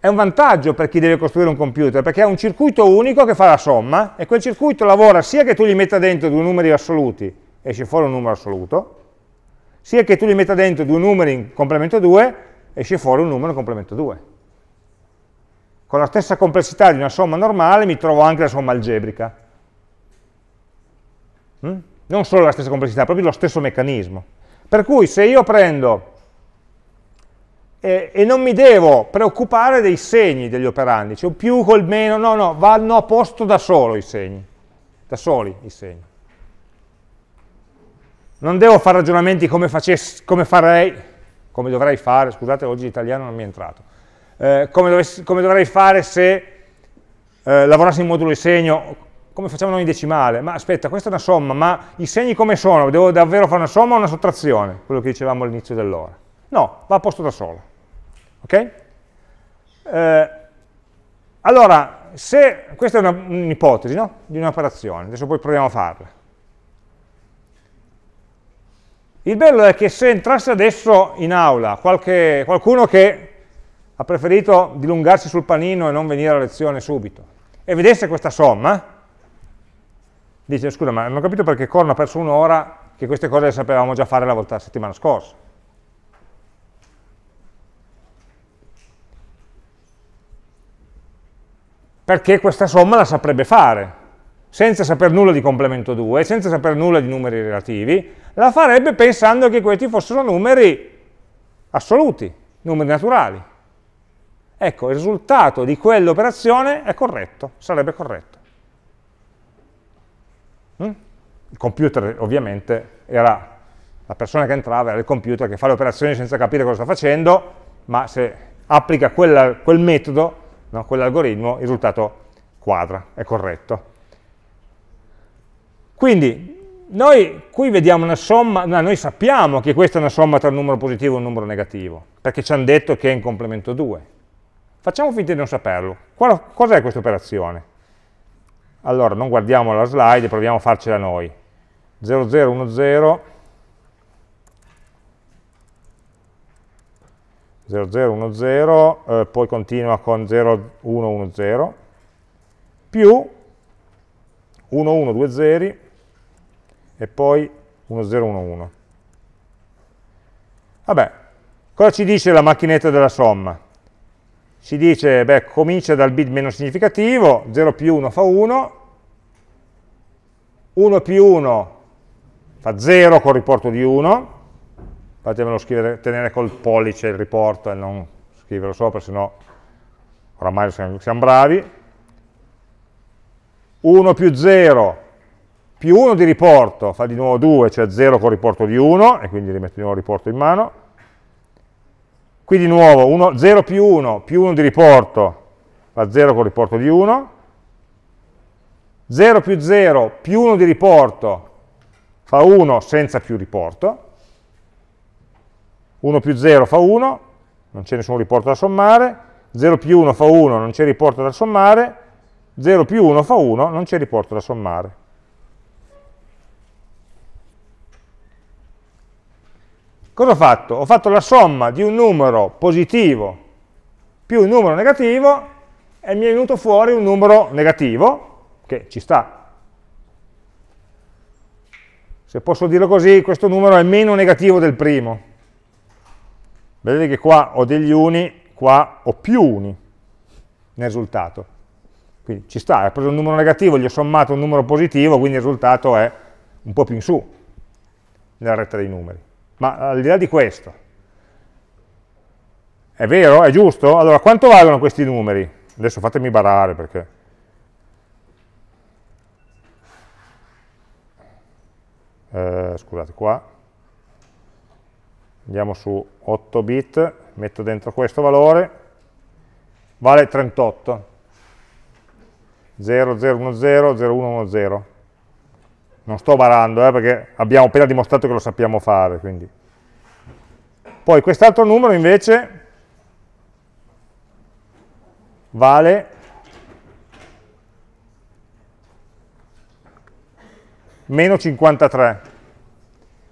è un vantaggio per chi deve costruire un computer, perché ha un circuito unico che fa la somma e quel circuito lavora sia che tu gli metta dentro due numeri assoluti, esce fuori un numero assoluto, sia che tu gli metta dentro due numeri in complemento 2, esce fuori un numero in complemento 2. Con la stessa complessità di una somma normale mi trovo anche la somma algebrica. Hm? Non solo la stessa complessità, proprio lo stesso meccanismo. Per cui se io prendo eh, e non mi devo preoccupare dei segni degli operandi, cioè un più col meno, no, no, vanno a posto da solo i segni, da soli i segni. Non devo fare ragionamenti come, facessi, come farei, come dovrei fare, scusate oggi l'italiano non mi è entrato, eh, come, dovessi, come, dovrei fare se eh, lavorassi in modulo di segno, come facciamo noi in decimale, ma aspetta, questa è una somma, ma i segni come sono? Devo davvero fare una somma o una sottrazione? Quello che dicevamo all'inizio dell'ora. No, va a posto da solo. Ok? Eh, allora, se, questa è un'ipotesi un no? di un'operazione, adesso poi proviamo a farla. Il bello è che se entrasse adesso in aula qualche, qualcuno che ha preferito dilungarsi sul panino e non venire a lezione subito, e vedesse questa somma, dice scusa ma non ho capito perché Corno ha perso un'ora che queste cose le sapevamo già fare la, volta, la settimana scorsa. perché questa somma la saprebbe fare, senza sapere nulla di complemento 2, senza sapere nulla di numeri relativi, la farebbe pensando che questi fossero numeri assoluti, numeri naturali. Ecco, il risultato di quell'operazione è corretto, sarebbe corretto. Mm? Il computer ovviamente era, la persona che entrava era il computer che fa le operazioni senza capire cosa sta facendo, ma se applica quella, quel metodo no? quell'algoritmo il risultato quadra, è corretto. Quindi noi qui vediamo una somma, no, noi sappiamo che questa è una somma tra un numero positivo e un numero negativo, perché ci hanno detto che è in complemento 2. Facciamo finta di non saperlo. Cos'è questa operazione? Allora, non guardiamo la slide, proviamo a farcela noi. 0010 0, 0, 0010, eh, poi continua con 0, 1, 1, 0, più 1, 1, 2, 1120 e poi 1, 1, 0, 1. Vabbè, cosa ci dice la macchinetta della somma? Ci dice, beh, comincia dal bit meno significativo, 0 più 1 fa 1, 1 più 1 fa 0 con riporto di 1, fatemelo scrivere, tenere col pollice il riporto e non scriverlo sopra, sennò oramai siamo, siamo bravi. 1 più 0 più 1 di riporto fa di nuovo 2, cioè 0 con riporto di 1, e quindi rimetto di nuovo il riporto in mano. Qui di nuovo 1, 0 più 1 più 1 di riporto fa 0 con riporto di 1. 0 più 0 più 1 di riporto fa 1 senza più riporto. 1 più 0 fa 1, non c'è nessun riporto da sommare, 0 più 1 fa 1, non c'è riporto da sommare, 0 più 1 fa 1, non c'è riporto da sommare. Cosa ho fatto? Ho fatto la somma di un numero positivo più un numero negativo e mi è venuto fuori un numero negativo, che ci sta. Se posso dirlo così, questo numero è meno negativo del primo. Vedete che qua ho degli uni, qua ho più uni nel risultato. Quindi ci sta, ho preso un numero negativo, gli ho sommato un numero positivo, quindi il risultato è un po' più in su nella retta dei numeri. Ma al di là di questo, è vero? È giusto? Allora, quanto valgono questi numeri? Adesso fatemi barare perché... Eh, scusate qua andiamo su 8 bit, metto dentro questo valore, vale 38, 0010, Non sto varando, eh, perché abbiamo appena dimostrato che lo sappiamo fare, quindi. Poi quest'altro numero invece vale meno 53.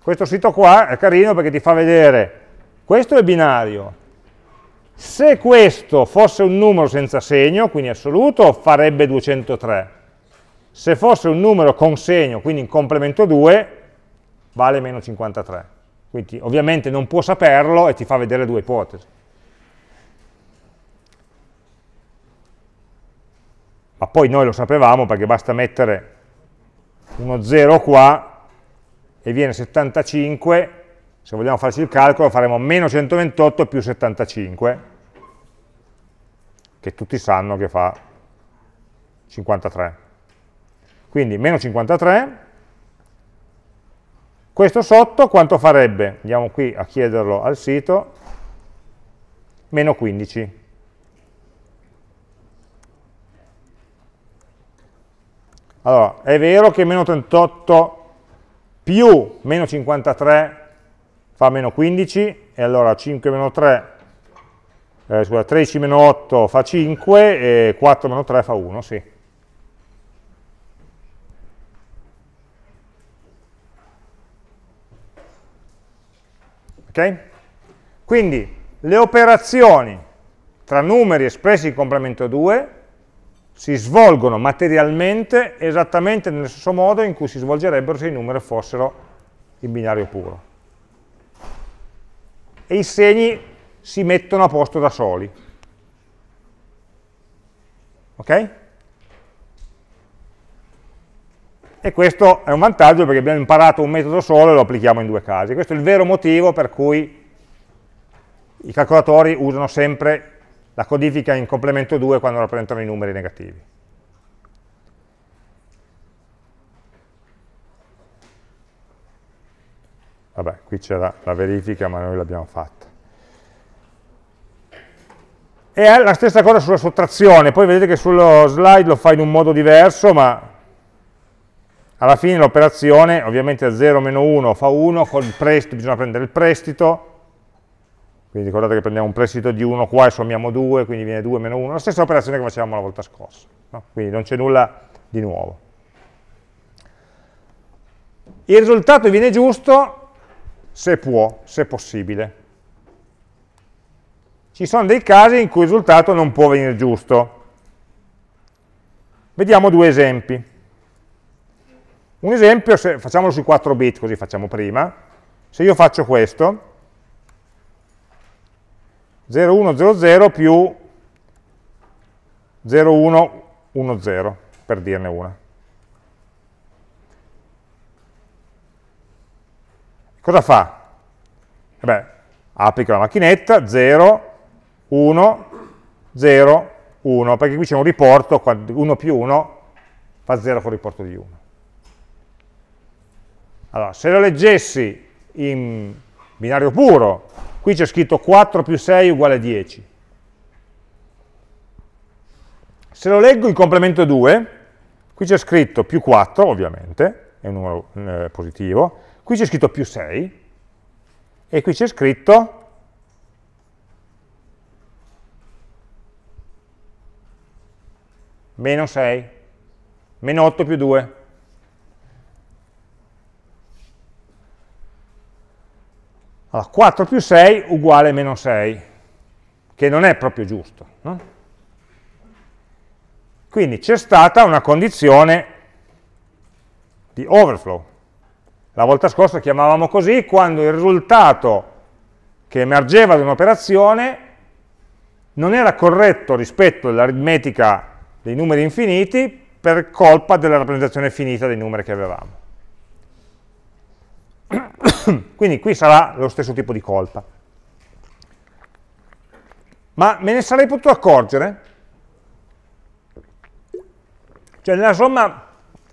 Questo sito qua è carino perché ti fa vedere, questo è binario, se questo fosse un numero senza segno, quindi assoluto, farebbe 203. Se fosse un numero con segno, quindi in complemento 2, vale meno 53. Quindi ovviamente non può saperlo e ti fa vedere due ipotesi. Ma poi noi lo sapevamo perché basta mettere uno 0 qua e viene 75, se vogliamo farci il calcolo faremo meno 128 più 75, che tutti sanno che fa 53. Quindi meno 53, questo sotto quanto farebbe? Andiamo qui a chiederlo al sito, meno 15. Allora, è vero che meno 38 più meno 53 fa meno 15 e allora 5 meno 3 eh, scusa, 13 meno 8 fa 5 e 4 meno 3 fa 1, sì. Ok? Quindi le operazioni tra numeri espressi in complemento 2 si svolgono materialmente esattamente nello stesso modo in cui si svolgerebbero se i numeri fossero in binario puro. E i segni si mettono a posto da soli. Ok? E questo è un vantaggio perché abbiamo imparato un metodo solo e lo applichiamo in due casi. Questo è il vero motivo per cui i calcolatori usano sempre la codifica in complemento 2 quando rappresentano i numeri negativi. Vabbè, qui c'era la verifica, ma noi l'abbiamo fatta. E è la stessa cosa sulla sottrazione, poi vedete che sullo slide lo fa in un modo diverso, ma alla fine l'operazione, ovviamente da 0 meno 1 fa 1, bisogna prendere il prestito, quindi ricordate che prendiamo un prestito di 1 qua e sommiamo 2, quindi viene 2 meno 1, la stessa operazione che facevamo la volta scorsa. No? Quindi non c'è nulla di nuovo. Il risultato viene giusto se può, se possibile. Ci sono dei casi in cui il risultato non può venire giusto. Vediamo due esempi. Un esempio, se, facciamolo sui 4 bit, così facciamo prima. Se io faccio questo, 0100 più 0110, per dirne una. Cosa fa? Eh beh, applica la macchinetta 0, 1, 0, 1, perché qui c'è un riporto, 1 più 1 fa 0 con il riporto di 1. Allora, se lo leggessi in binario puro, Qui c'è scritto 4 più 6 uguale 10. Se lo leggo in complemento 2, qui c'è scritto più 4, ovviamente, è un numero eh, positivo, qui c'è scritto più 6, e qui c'è scritto meno 6, meno 8 più 2. Allora, 4 più 6 uguale meno 6, che non è proprio giusto. No? Quindi c'è stata una condizione di overflow. La volta scorsa chiamavamo così quando il risultato che emergeva da un'operazione non era corretto rispetto all'aritmetica dei numeri infiniti per colpa della rappresentazione finita dei numeri che avevamo. *coughs* Quindi qui sarà lo stesso tipo di colpa. Ma me ne sarei potuto accorgere? Cioè nella somma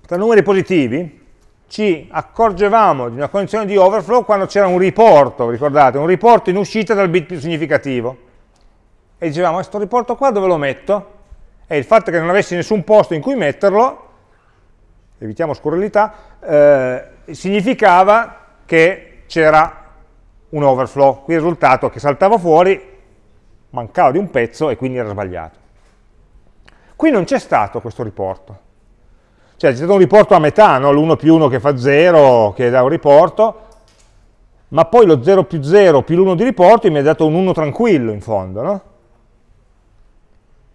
tra numeri positivi ci accorgevamo di una condizione di overflow quando c'era un riporto, ricordate, un riporto in uscita dal bit più significativo. E dicevamo, questo eh, riporto qua dove lo metto? E il fatto che non avessi nessun posto in cui metterlo, evitiamo scurrilità, eh, significava che c'era un overflow, qui il risultato che saltava fuori, mancava di un pezzo e quindi era sbagliato. Qui non c'è stato questo riporto, cioè c'è stato un riporto a metà, no? l'1 più 1 che fa 0, che dà un riporto, ma poi lo 0 più 0 più l'1 di riporto mi ha dato un 1 tranquillo in fondo, no?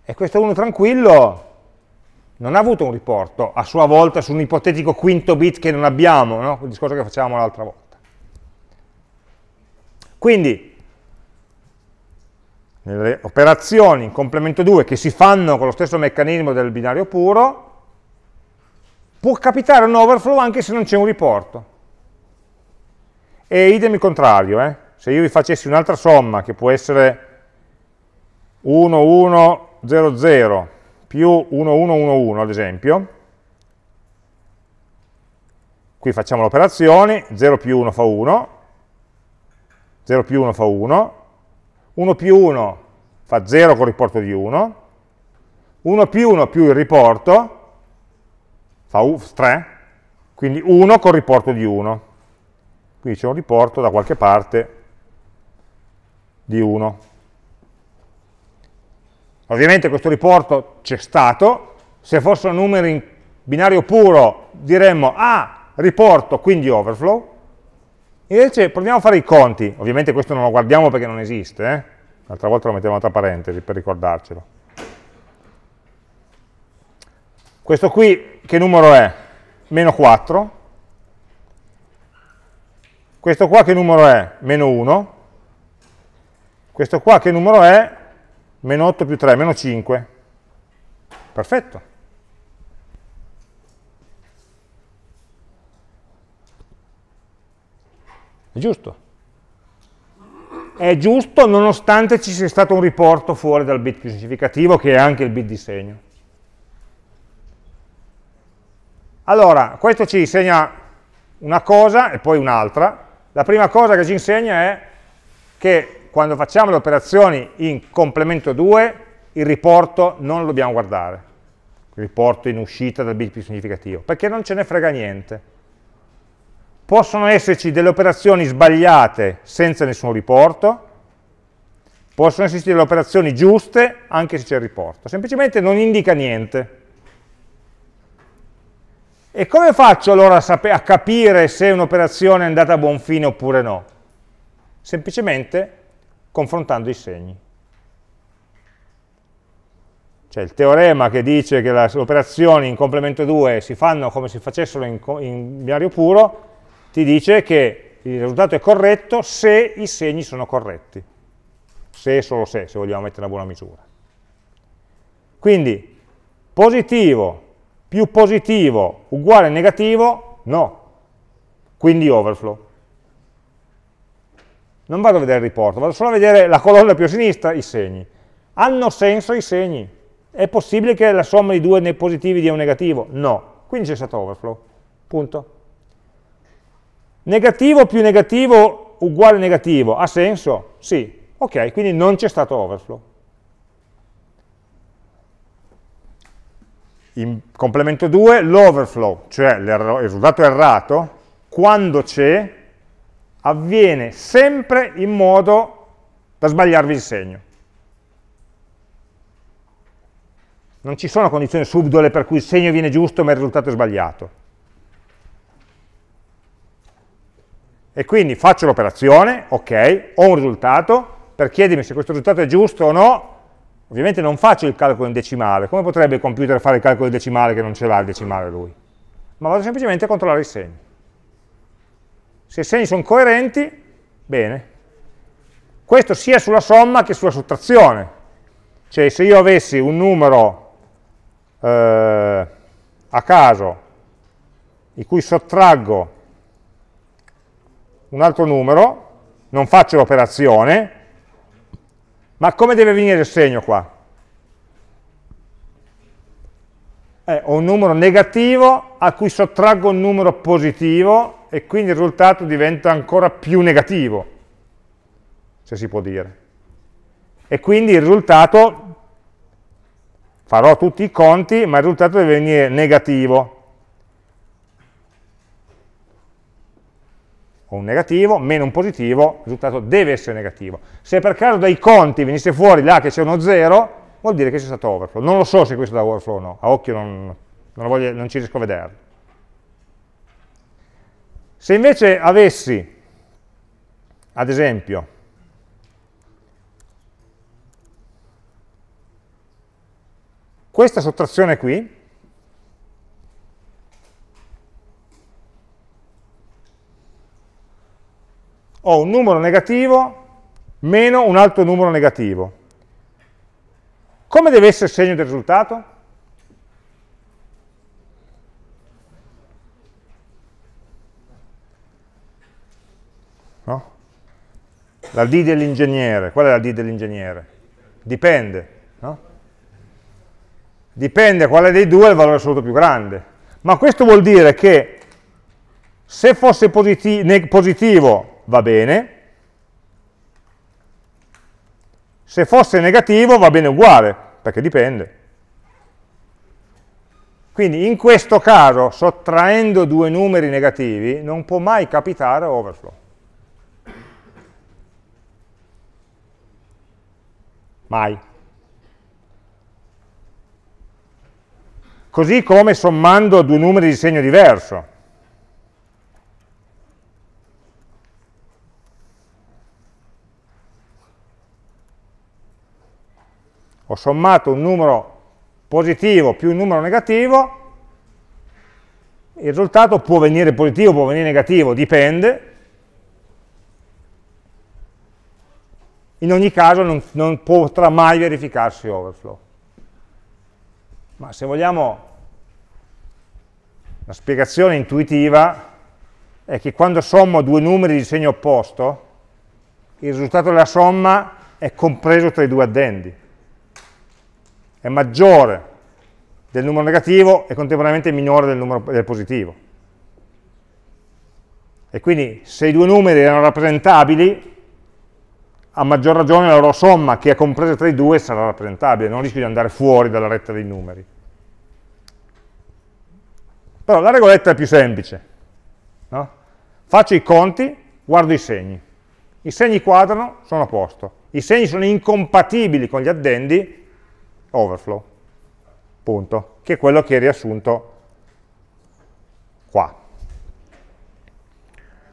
E questo 1 tranquillo non ha avuto un riporto a sua volta su un ipotetico quinto bit che non abbiamo, no? il discorso che facevamo l'altra volta. Quindi, nelle operazioni in complemento 2 che si fanno con lo stesso meccanismo del binario puro, può capitare un overflow anche se non c'è un riporto. E idem il contrario, eh? se io vi facessi un'altra somma che può essere 1, 1, 0, 0, più 1111 ad esempio, qui facciamo l'operazione, 0 più 1 fa 1, 0 più 1 fa 1, 1 più 1 fa 0 con il riporto di 1, 1 più 1 più il riporto fa 3, quindi 1 con il riporto di 1. Qui c'è un riporto da qualche parte di 1. Ovviamente questo riporto c'è stato, se fossero numeri in binario puro diremmo ah, riporto, quindi overflow, invece proviamo a fare i conti, ovviamente questo non lo guardiamo perché non esiste, eh? l'altra volta lo mettiamo tra parentesi per ricordarcelo. Questo qui che numero è? Meno 4. Questo qua che numero è? Meno 1. Questo qua che numero è? meno 8 più 3, meno 5, perfetto. È giusto. È giusto nonostante ci sia stato un riporto fuori dal bit più significativo che è anche il bit di segno. Allora, questo ci insegna una cosa e poi un'altra. La prima cosa che ci insegna è che quando facciamo le operazioni in complemento 2, il riporto non lo dobbiamo guardare, il riporto in uscita dal bit più significativo, perché non ce ne frega niente. Possono esserci delle operazioni sbagliate senza nessun riporto, possono esserci delle operazioni giuste anche se c'è il riporto, semplicemente non indica niente. E come faccio allora a, a capire se un'operazione è andata a buon fine oppure no? Semplicemente confrontando i segni. Cioè il teorema che dice che le operazioni in complemento 2 si fanno come se facessero in, in binario puro, ti dice che il risultato è corretto se i segni sono corretti. Se e solo se, se vogliamo mettere una buona misura. Quindi positivo più positivo uguale negativo, no. Quindi overflow non vado a vedere il riporto, vado solo a vedere la colonna più a sinistra, i segni. Hanno senso i segni? È possibile che la somma di due positivi dia un negativo? No. Quindi c'è stato overflow. Punto. Negativo più negativo uguale negativo. Ha senso? Sì. Ok, quindi non c'è stato overflow. In complemento 2, l'overflow, cioè il risultato errato, quando c'è avviene sempre in modo da sbagliarvi il segno. Non ci sono condizioni subdole per cui il segno viene giusto ma il risultato è sbagliato. E quindi faccio l'operazione, ok, ho un risultato, per chiedermi se questo risultato è giusto o no, ovviamente non faccio il calcolo in decimale, come potrebbe il computer fare il calcolo in decimale che non ce l'ha il decimale lui? Ma vado semplicemente a controllare i segni. Se i segni sono coerenti, bene. Questo sia sulla somma che sulla sottrazione. Cioè se io avessi un numero eh, a caso di cui sottraggo un altro numero, non faccio l'operazione, ma come deve venire il segno qua? Eh, ho un numero negativo a cui sottraggo un numero positivo e quindi il risultato diventa ancora più negativo, se si può dire. E quindi il risultato, farò tutti i conti, ma il risultato deve venire negativo. Ho un negativo, meno un positivo, il risultato deve essere negativo. Se per caso dai conti venisse fuori là che c'è uno 0, vuol dire che c'è stato overflow. Non lo so se questo è da overflow o no, a occhio non, non, voglio, non ci riesco a vederlo. Se invece avessi, ad esempio, questa sottrazione qui, ho un numero negativo meno un altro numero negativo. Come deve essere il segno del risultato? La D dell'ingegnere, qual è la D dell'ingegnere? Dipende, no? Dipende quale dei due è il valore assoluto più grande. Ma questo vuol dire che se fosse positivo, positivo va bene, se fosse negativo va bene uguale, perché dipende. Quindi in questo caso, sottraendo due numeri negativi, non può mai capitare overflow. mai. Così come sommando due numeri di segno diverso. Ho sommato un numero positivo più un numero negativo, il risultato può venire positivo, può venire negativo, dipende, in ogni caso non, non potrà mai verificarsi overflow. Ma se vogliamo la spiegazione intuitiva è che quando sommo due numeri di segno opposto, il risultato della somma è compreso tra i due addendi, è maggiore del numero negativo e contemporaneamente minore del numero del positivo. E quindi se i due numeri erano rappresentabili, a maggior ragione la loro somma, che è compresa tra i due, sarà rappresentabile, non rischio di andare fuori dalla retta dei numeri. Però la regoletta è più semplice. No? Faccio i conti, guardo i segni. I segni quadrano, sono a posto. I segni sono incompatibili con gli addendi, overflow, punto, che è quello che è riassunto qua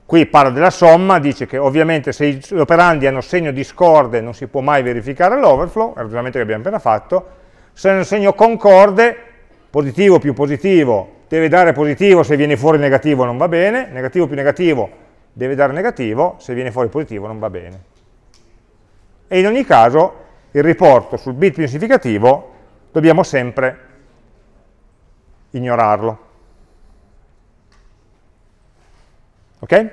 qui parla della somma, dice che ovviamente se gli operandi hanno segno discorde non si può mai verificare l'overflow, è il ragionamento che abbiamo appena fatto, se hanno segno concorde, positivo più positivo deve dare positivo, se viene fuori negativo non va bene, negativo più negativo deve dare negativo, se viene fuori positivo non va bene. E in ogni caso il riporto sul bit più significativo dobbiamo sempre ignorarlo. Ok? Eh,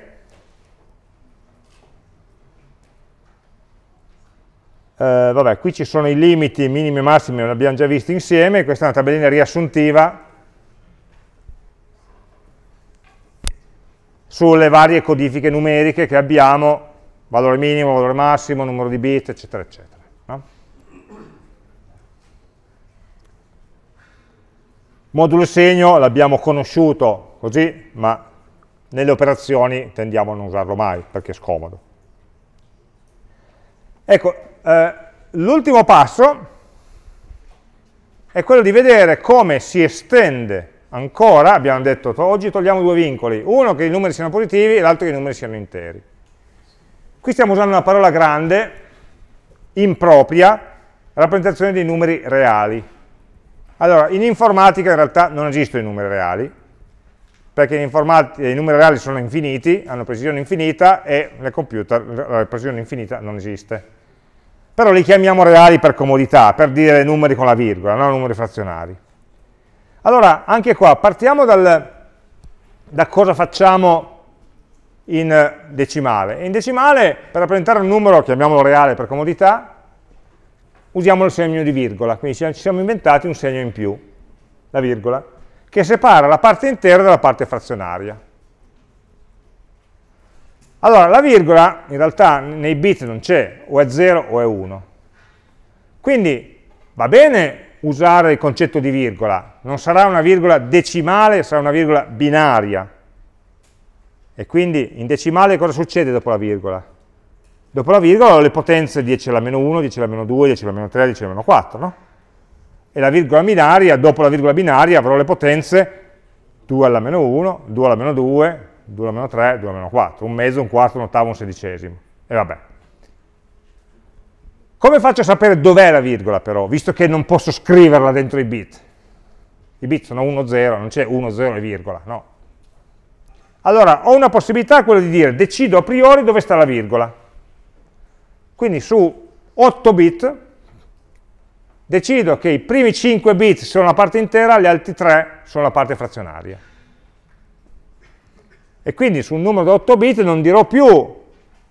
vabbè, qui ci sono i limiti minimi e massimi, li abbiamo già visti insieme, questa è una tabellina riassuntiva sulle varie codifiche numeriche che abbiamo, valore minimo, valore massimo, numero di bit, eccetera, eccetera. No? Modulo segno l'abbiamo conosciuto così, ma nelle operazioni tendiamo a non usarlo mai, perché è scomodo. Ecco, eh, l'ultimo passo è quello di vedere come si estende ancora, abbiamo detto oggi togliamo due vincoli, uno che i numeri siano positivi e l'altro che i numeri siano interi. Qui stiamo usando una parola grande, impropria, rappresentazione dei numeri reali. Allora, in informatica in realtà non esistono i numeri reali, perché in informatica i numeri reali sono infiniti, hanno precisione infinita e nel computer la precisione infinita non esiste. Però li chiamiamo reali per comodità, per dire numeri con la virgola, non numeri frazionari. Allora, anche qua, partiamo dal, da cosa facciamo in decimale. In decimale, per rappresentare un numero, chiamiamolo reale per comodità, usiamo il segno di virgola, quindi ci siamo inventati un segno in più, la virgola che separa la parte intera dalla parte frazionaria. Allora, la virgola in realtà nei bit non c'è, o è 0 o è 1. Quindi va bene usare il concetto di virgola, non sarà una virgola decimale, sarà una virgola binaria. E quindi in decimale cosa succede dopo la virgola? Dopo la virgola ho le potenze 10 alla meno 1, 10 alla meno 2, 10 alla meno 3, 10 alla meno 4, no? e la virgola binaria, dopo la virgola binaria avrò le potenze 2 alla meno 1, 2 alla meno 2, 2 alla meno 3, 2 alla meno 4, un mezzo, un quarto, un ottavo, un sedicesimo, e vabbè. Come faccio a sapere dov'è la virgola però, visto che non posso scriverla dentro i bit? I bit sono 1, 0, non c'è 1, 0 e virgola, no. Allora, ho una possibilità quella di dire, decido a priori dove sta la virgola. Quindi su 8 bit decido che i primi 5 bit sono la parte intera, gli altri 3 sono la parte frazionaria. E quindi su un numero di 8 bit non dirò più,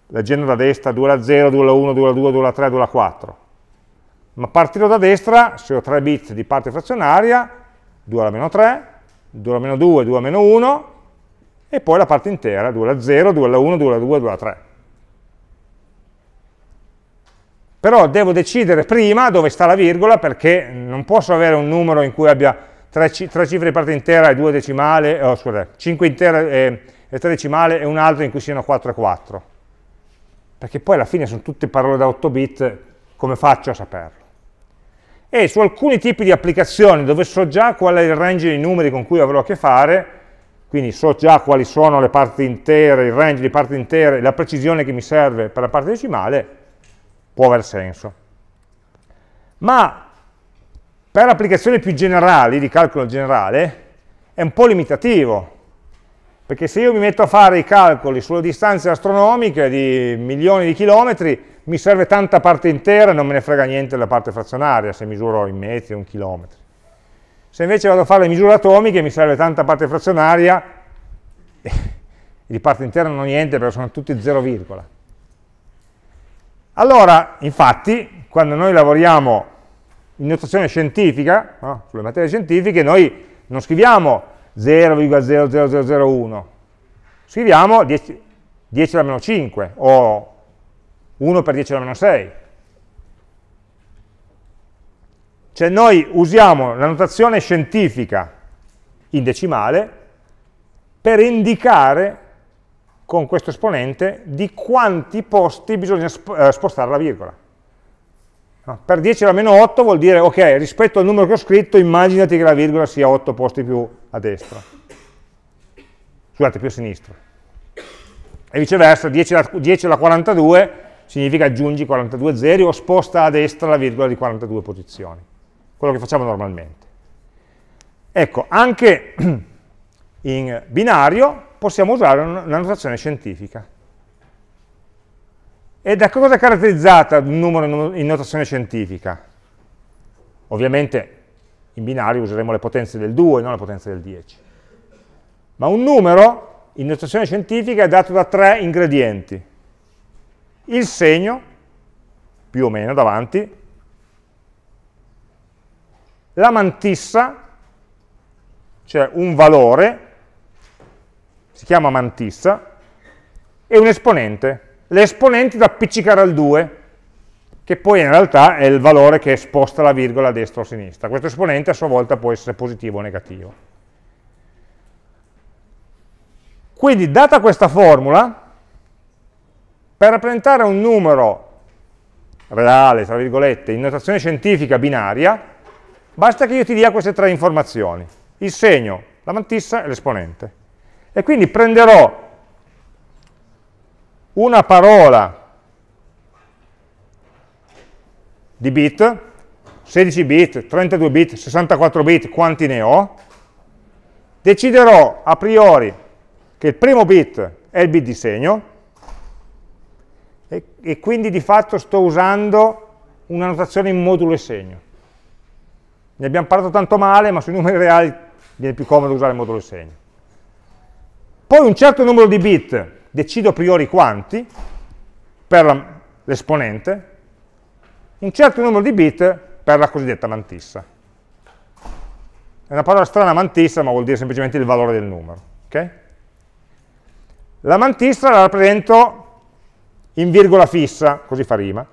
leggendo da destra, 2 alla 0, 2 alla 1, 2 alla 2, 2 alla 3, 2 alla 4, ma partirò da destra, se ho 3 bit di parte frazionaria, 2 alla meno 3, 2 alla meno 2, 2 alla meno 1, e poi la parte intera, 2 alla 0, 2 alla 1, 2 alla 2, 2 alla 3. però devo decidere prima dove sta la virgola perché non posso avere un numero in cui abbia tre, tre cifre di parte intera e due decimali, eh, oh, scusate, 5 intere eh, e, e 3 decimale e un altro in cui siano 4 e 4 perché poi alla fine sono tutte parole da 8 bit, come faccio a saperlo? E su alcuni tipi di applicazioni dove so già qual è il range di numeri con cui avrò a che fare, quindi so già quali sono le parti intere, il range di parti intere, la precisione che mi serve per la parte decimale, può aver senso. Ma per applicazioni più generali, di calcolo generale, è un po' limitativo, perché se io mi metto a fare i calcoli sulle distanze astronomiche di milioni di chilometri, mi serve tanta parte intera e non me ne frega niente la parte frazionaria, se misuro in metri o in chilometri. Se invece vado a fare le misure atomiche mi serve tanta parte frazionaria, *laughs* di parte intera non ho niente perché sono tutti 0, allora, infatti, quando noi lavoriamo in notazione scientifica, no? sulle materie scientifiche, noi non scriviamo 0,00001, scriviamo 10, 10 alla meno 5 o 1 per 10 alla meno 6. Cioè noi usiamo la notazione scientifica in decimale per indicare con questo esponente di quanti posti bisogna eh, spostare la virgola. Per 10 alla meno 8 vuol dire, ok, rispetto al numero che ho scritto, immaginati che la virgola sia 8 posti più a destra. Scusate, più a sinistra. E viceversa, 10 alla, 10 alla 42 significa aggiungi 42 zeri o sposta a destra la virgola di 42 posizioni. Quello che facciamo normalmente. Ecco, anche *clears throat* in binario possiamo usare una notazione scientifica. E da ecco cosa è caratterizzata un numero in notazione scientifica? Ovviamente in binario useremo le potenze del 2, non le potenze del 10. Ma un numero in notazione scientifica è dato da tre ingredienti. Il segno, più o meno davanti, la mantissa, cioè un valore si chiama mantissa, e un esponente, l'esponente da appiccicare al 2, che poi in realtà è il valore che sposta la virgola a destra o a sinistra. Questo esponente a sua volta può essere positivo o negativo. Quindi, data questa formula, per rappresentare un numero reale, tra virgolette, in notazione scientifica binaria, basta che io ti dia queste tre informazioni, il segno, la mantissa e l'esponente. E quindi prenderò una parola di bit, 16 bit, 32 bit, 64 bit, quanti ne ho, deciderò a priori che il primo bit è il bit di segno e, e quindi di fatto sto usando una notazione in modulo e segno. Ne abbiamo parlato tanto male, ma sui numeri reali viene più comodo usare il modulo e segno poi un certo numero di bit, decido a priori quanti, per l'esponente, un certo numero di bit per la cosiddetta mantissa. È una parola strana mantissa, ma vuol dire semplicemente il valore del numero. Okay? La mantissa la rappresento in virgola fissa, così fa rima.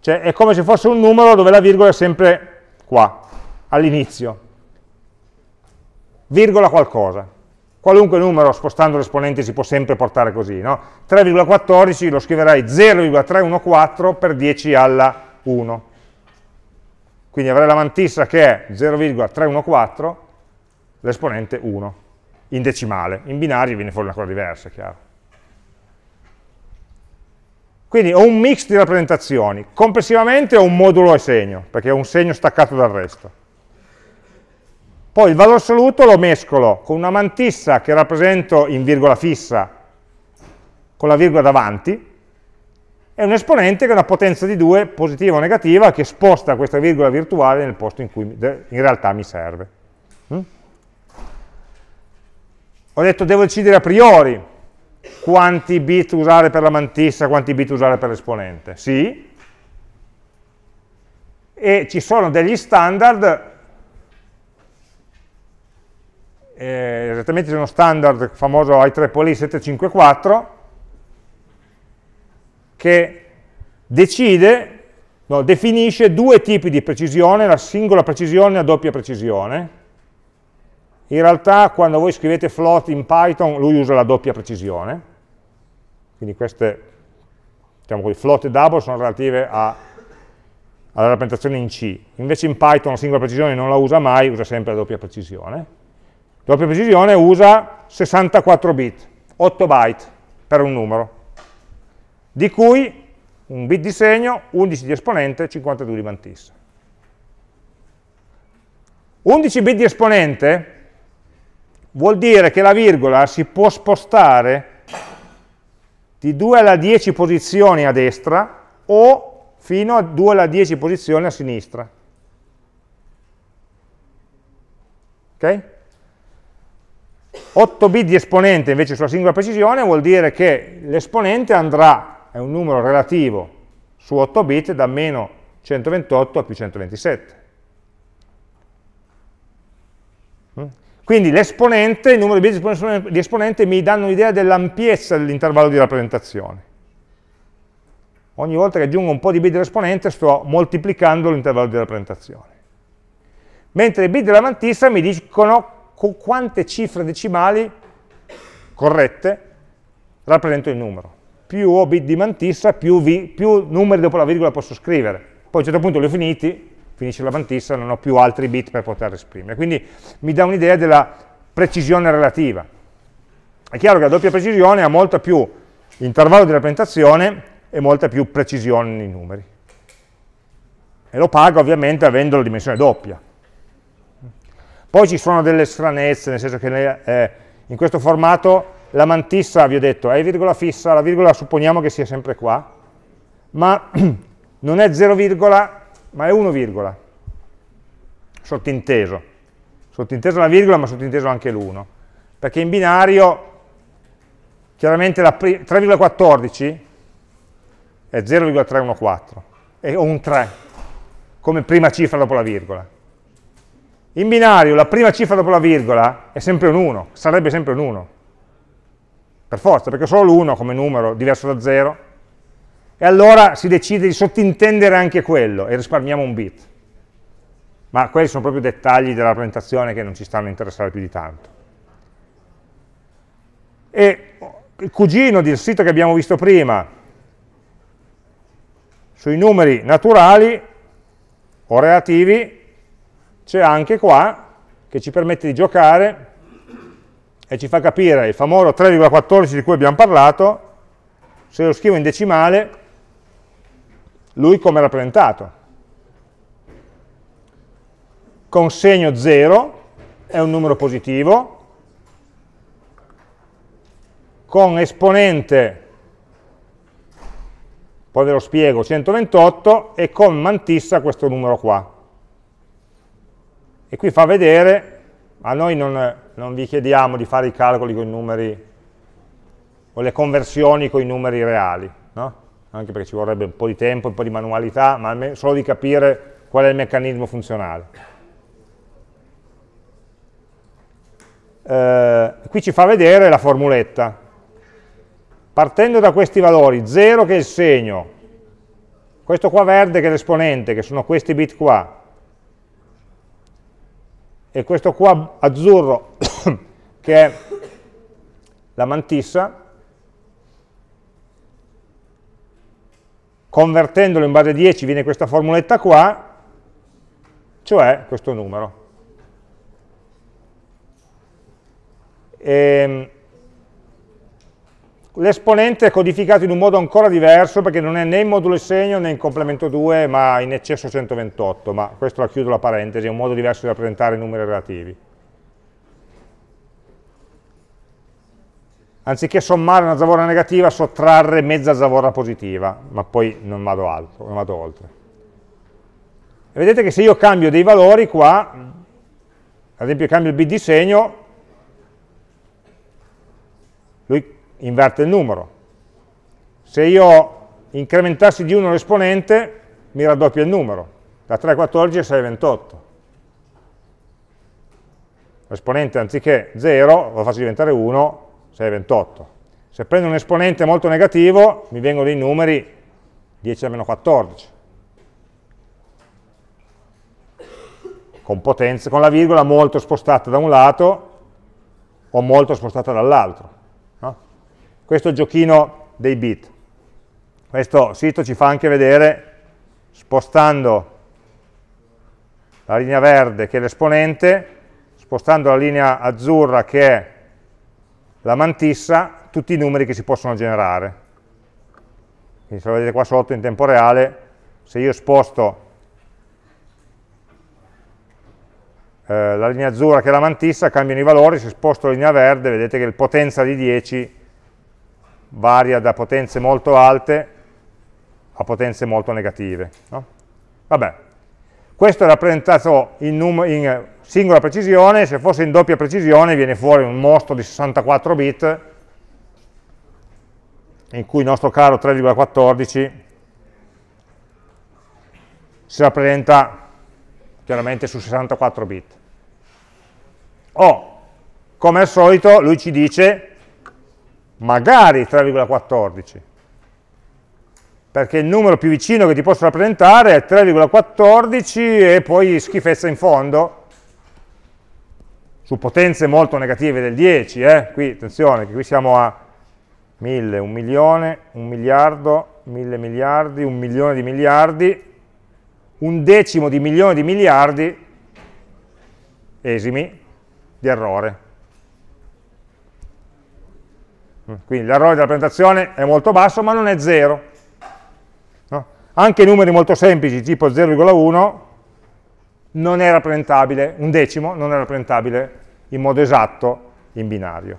Cioè è come se fosse un numero dove la virgola è sempre qua, all'inizio virgola qualcosa. Qualunque numero spostando l'esponente si può sempre portare così, no? 3,14 lo scriverai 0,314 per 10 alla 1. Quindi avrai la mantissa che è 0,314, l'esponente 1, in decimale. In binario viene fuori una cosa diversa, chiaro. Quindi ho un mix di rappresentazioni, complessivamente ho un modulo e segno, perché ho un segno staccato dal resto. Poi il valore assoluto lo mescolo con una mantissa che rappresento in virgola fissa con la virgola davanti e un esponente che è una potenza di 2 positiva o negativa che sposta questa virgola virtuale nel posto in cui in realtà mi serve. Mm? Ho detto devo decidere a priori quanti bit usare per la mantissa, quanti bit usare per l'esponente. Sì, e ci sono degli standard eh, esattamente c'è uno standard famoso i3POLI 754 che decide, no, definisce due tipi di precisione, la singola precisione e la doppia precisione. In realtà quando voi scrivete float in Python lui usa la doppia precisione, quindi queste diciamo così, float e double sono relative a, alla rappresentazione in C, invece in Python la singola precisione non la usa mai, usa sempre la doppia precisione doppia precisione usa 64 bit, 8 byte per un numero, di cui un bit di segno, 11 di esponente, 52 di mantissa. 11 bit di esponente vuol dire che la virgola si può spostare di 2 alla 10 posizioni a destra o fino a 2 alla 10 posizioni a sinistra. Okay? 8 bit di esponente invece sulla singola precisione vuol dire che l'esponente andrà, è un numero relativo su 8 bit, da meno 128 a più 127. Mm? Quindi l'esponente, il numero di bit di esponente mi danno un'idea dell'ampiezza dell'intervallo di rappresentazione. Ogni volta che aggiungo un po' di bit dell'esponente sto moltiplicando l'intervallo di rappresentazione. Mentre i bit della mantissa mi dicono con quante cifre decimali corrette rappresento il numero. Più ho bit di mantissa, più, vi, più numeri dopo la virgola posso scrivere. Poi a un certo punto li ho finiti, finisce la mantissa, non ho più altri bit per poter esprimere. Quindi mi dà un'idea della precisione relativa. È chiaro che la doppia precisione ha molto più intervallo di rappresentazione e molta più precisione nei numeri. E lo paga ovviamente avendo la dimensione doppia, poi ci sono delle stranezze, nel senso che le, eh, in questo formato la mantissa, vi ho detto, è virgola fissa, la virgola supponiamo che sia sempre qua, ma *clears throat* non è 0, ma è 1, sottinteso. Sottinteso la virgola, ma sottinteso anche l'1. Perché in binario, chiaramente 3,14 è 0,314, è un 3 come prima cifra dopo la virgola. In binario la prima cifra dopo la virgola è sempre un 1, sarebbe sempre un 1, per forza, perché solo l'1 come numero, diverso da 0, e allora si decide di sottintendere anche quello e risparmiamo un bit. Ma quelli sono proprio dettagli della rappresentazione che non ci stanno a interessare più di tanto. E il cugino del sito che abbiamo visto prima, sui numeri naturali o relativi, c'è anche qua che ci permette di giocare e ci fa capire il famoso 3,14 di cui abbiamo parlato, se lo scrivo in decimale, lui come è rappresentato. Con segno 0 è un numero positivo, con esponente, poi ve lo spiego, 128, e con mantissa questo numero qua. E qui fa vedere, a noi non, non vi chiediamo di fare i calcoli con i numeri o le conversioni con i numeri reali, no? anche perché ci vorrebbe un po' di tempo, un po' di manualità, ma solo di capire qual è il meccanismo funzionale. Eh, qui ci fa vedere la formuletta. Partendo da questi valori, 0 che è il segno, questo qua verde che è l'esponente, che sono questi bit qua, e questo qua azzurro *coughs* che è la mantissa, convertendolo in base 10 viene questa formuletta qua, cioè questo numero. E ehm, L'esponente è codificato in un modo ancora diverso perché non è né in modulo segno né in complemento 2 ma in eccesso 128, ma questo la chiudo la parentesi, è un modo diverso di rappresentare i numeri relativi. Anziché sommare una zavorra negativa, sottrarre mezza zavorra positiva, ma poi non vado, altro, non vado oltre. E vedete che se io cambio dei valori qua, ad esempio cambio il bit di segno, inverte il numero. Se io incrementassi di 1 l'esponente, mi raddoppia il numero, da 3 a 14 a 6 a 28. L'esponente anziché 0 lo faccio diventare 1, 6 a 28. Se prendo un esponente molto negativo, mi vengono dei numeri 10 a meno 14. Con, potenza, con la virgola molto spostata da un lato o molto spostata dall'altro questo giochino dei bit. Questo sito ci fa anche vedere, spostando la linea verde che è l'esponente, spostando la linea azzurra che è la mantissa, tutti i numeri che si possono generare. Quindi se lo vedete qua sotto in tempo reale, se io sposto eh, la linea azzurra che è la mantissa, cambiano i valori, se sposto la linea verde vedete che il potenza di 10 è varia da potenze molto alte a potenze molto negative. No? Vabbè, questo è rappresentato in, in, singola precisione, se fosse in doppia precisione viene fuori un mostro di 64 bit, in cui il nostro caro 3,14 si rappresenta chiaramente su 64 bit. O, come al solito, lui ci dice magari 3,14, perché il numero più vicino che ti posso rappresentare è 3,14 e poi schifezza in fondo, su potenze molto negative del 10, eh? qui attenzione, che qui siamo a 1000, 1 milione, 1 miliardo, 1000 miliardi, 1 milione di miliardi, un decimo di milione di miliardi esimi di errore. Mm. Quindi l'errore della presentazione è molto basso, ma non è 0. No? Anche numeri molto semplici, tipo 0,1, non è rappresentabile, un decimo non è rappresentabile in modo esatto in binario.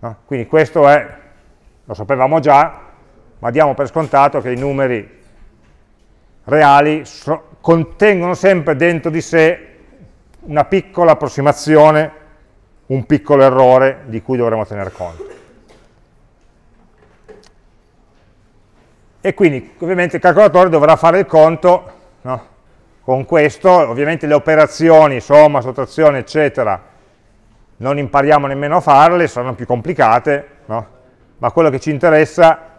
No? Quindi questo è, lo sapevamo già, ma diamo per scontato che i numeri reali so contengono sempre dentro di sé una piccola approssimazione, un piccolo errore di cui dovremo tener conto. e quindi ovviamente il calcolatore dovrà fare il conto no? con questo, ovviamente le operazioni, somma, sottrazione, eccetera, non impariamo nemmeno a farle, saranno più complicate, no? ma quello che ci interessa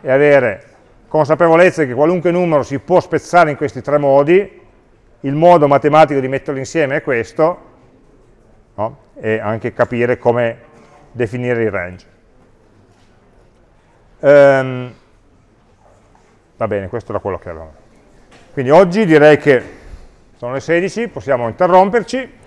è avere consapevolezza che qualunque numero si può spezzare in questi tre modi, il modo matematico di metterlo insieme è questo, no? e anche capire come definire il range. Um, Va bene, questo era quello che avevamo. Quindi oggi direi che sono le 16, possiamo interromperci.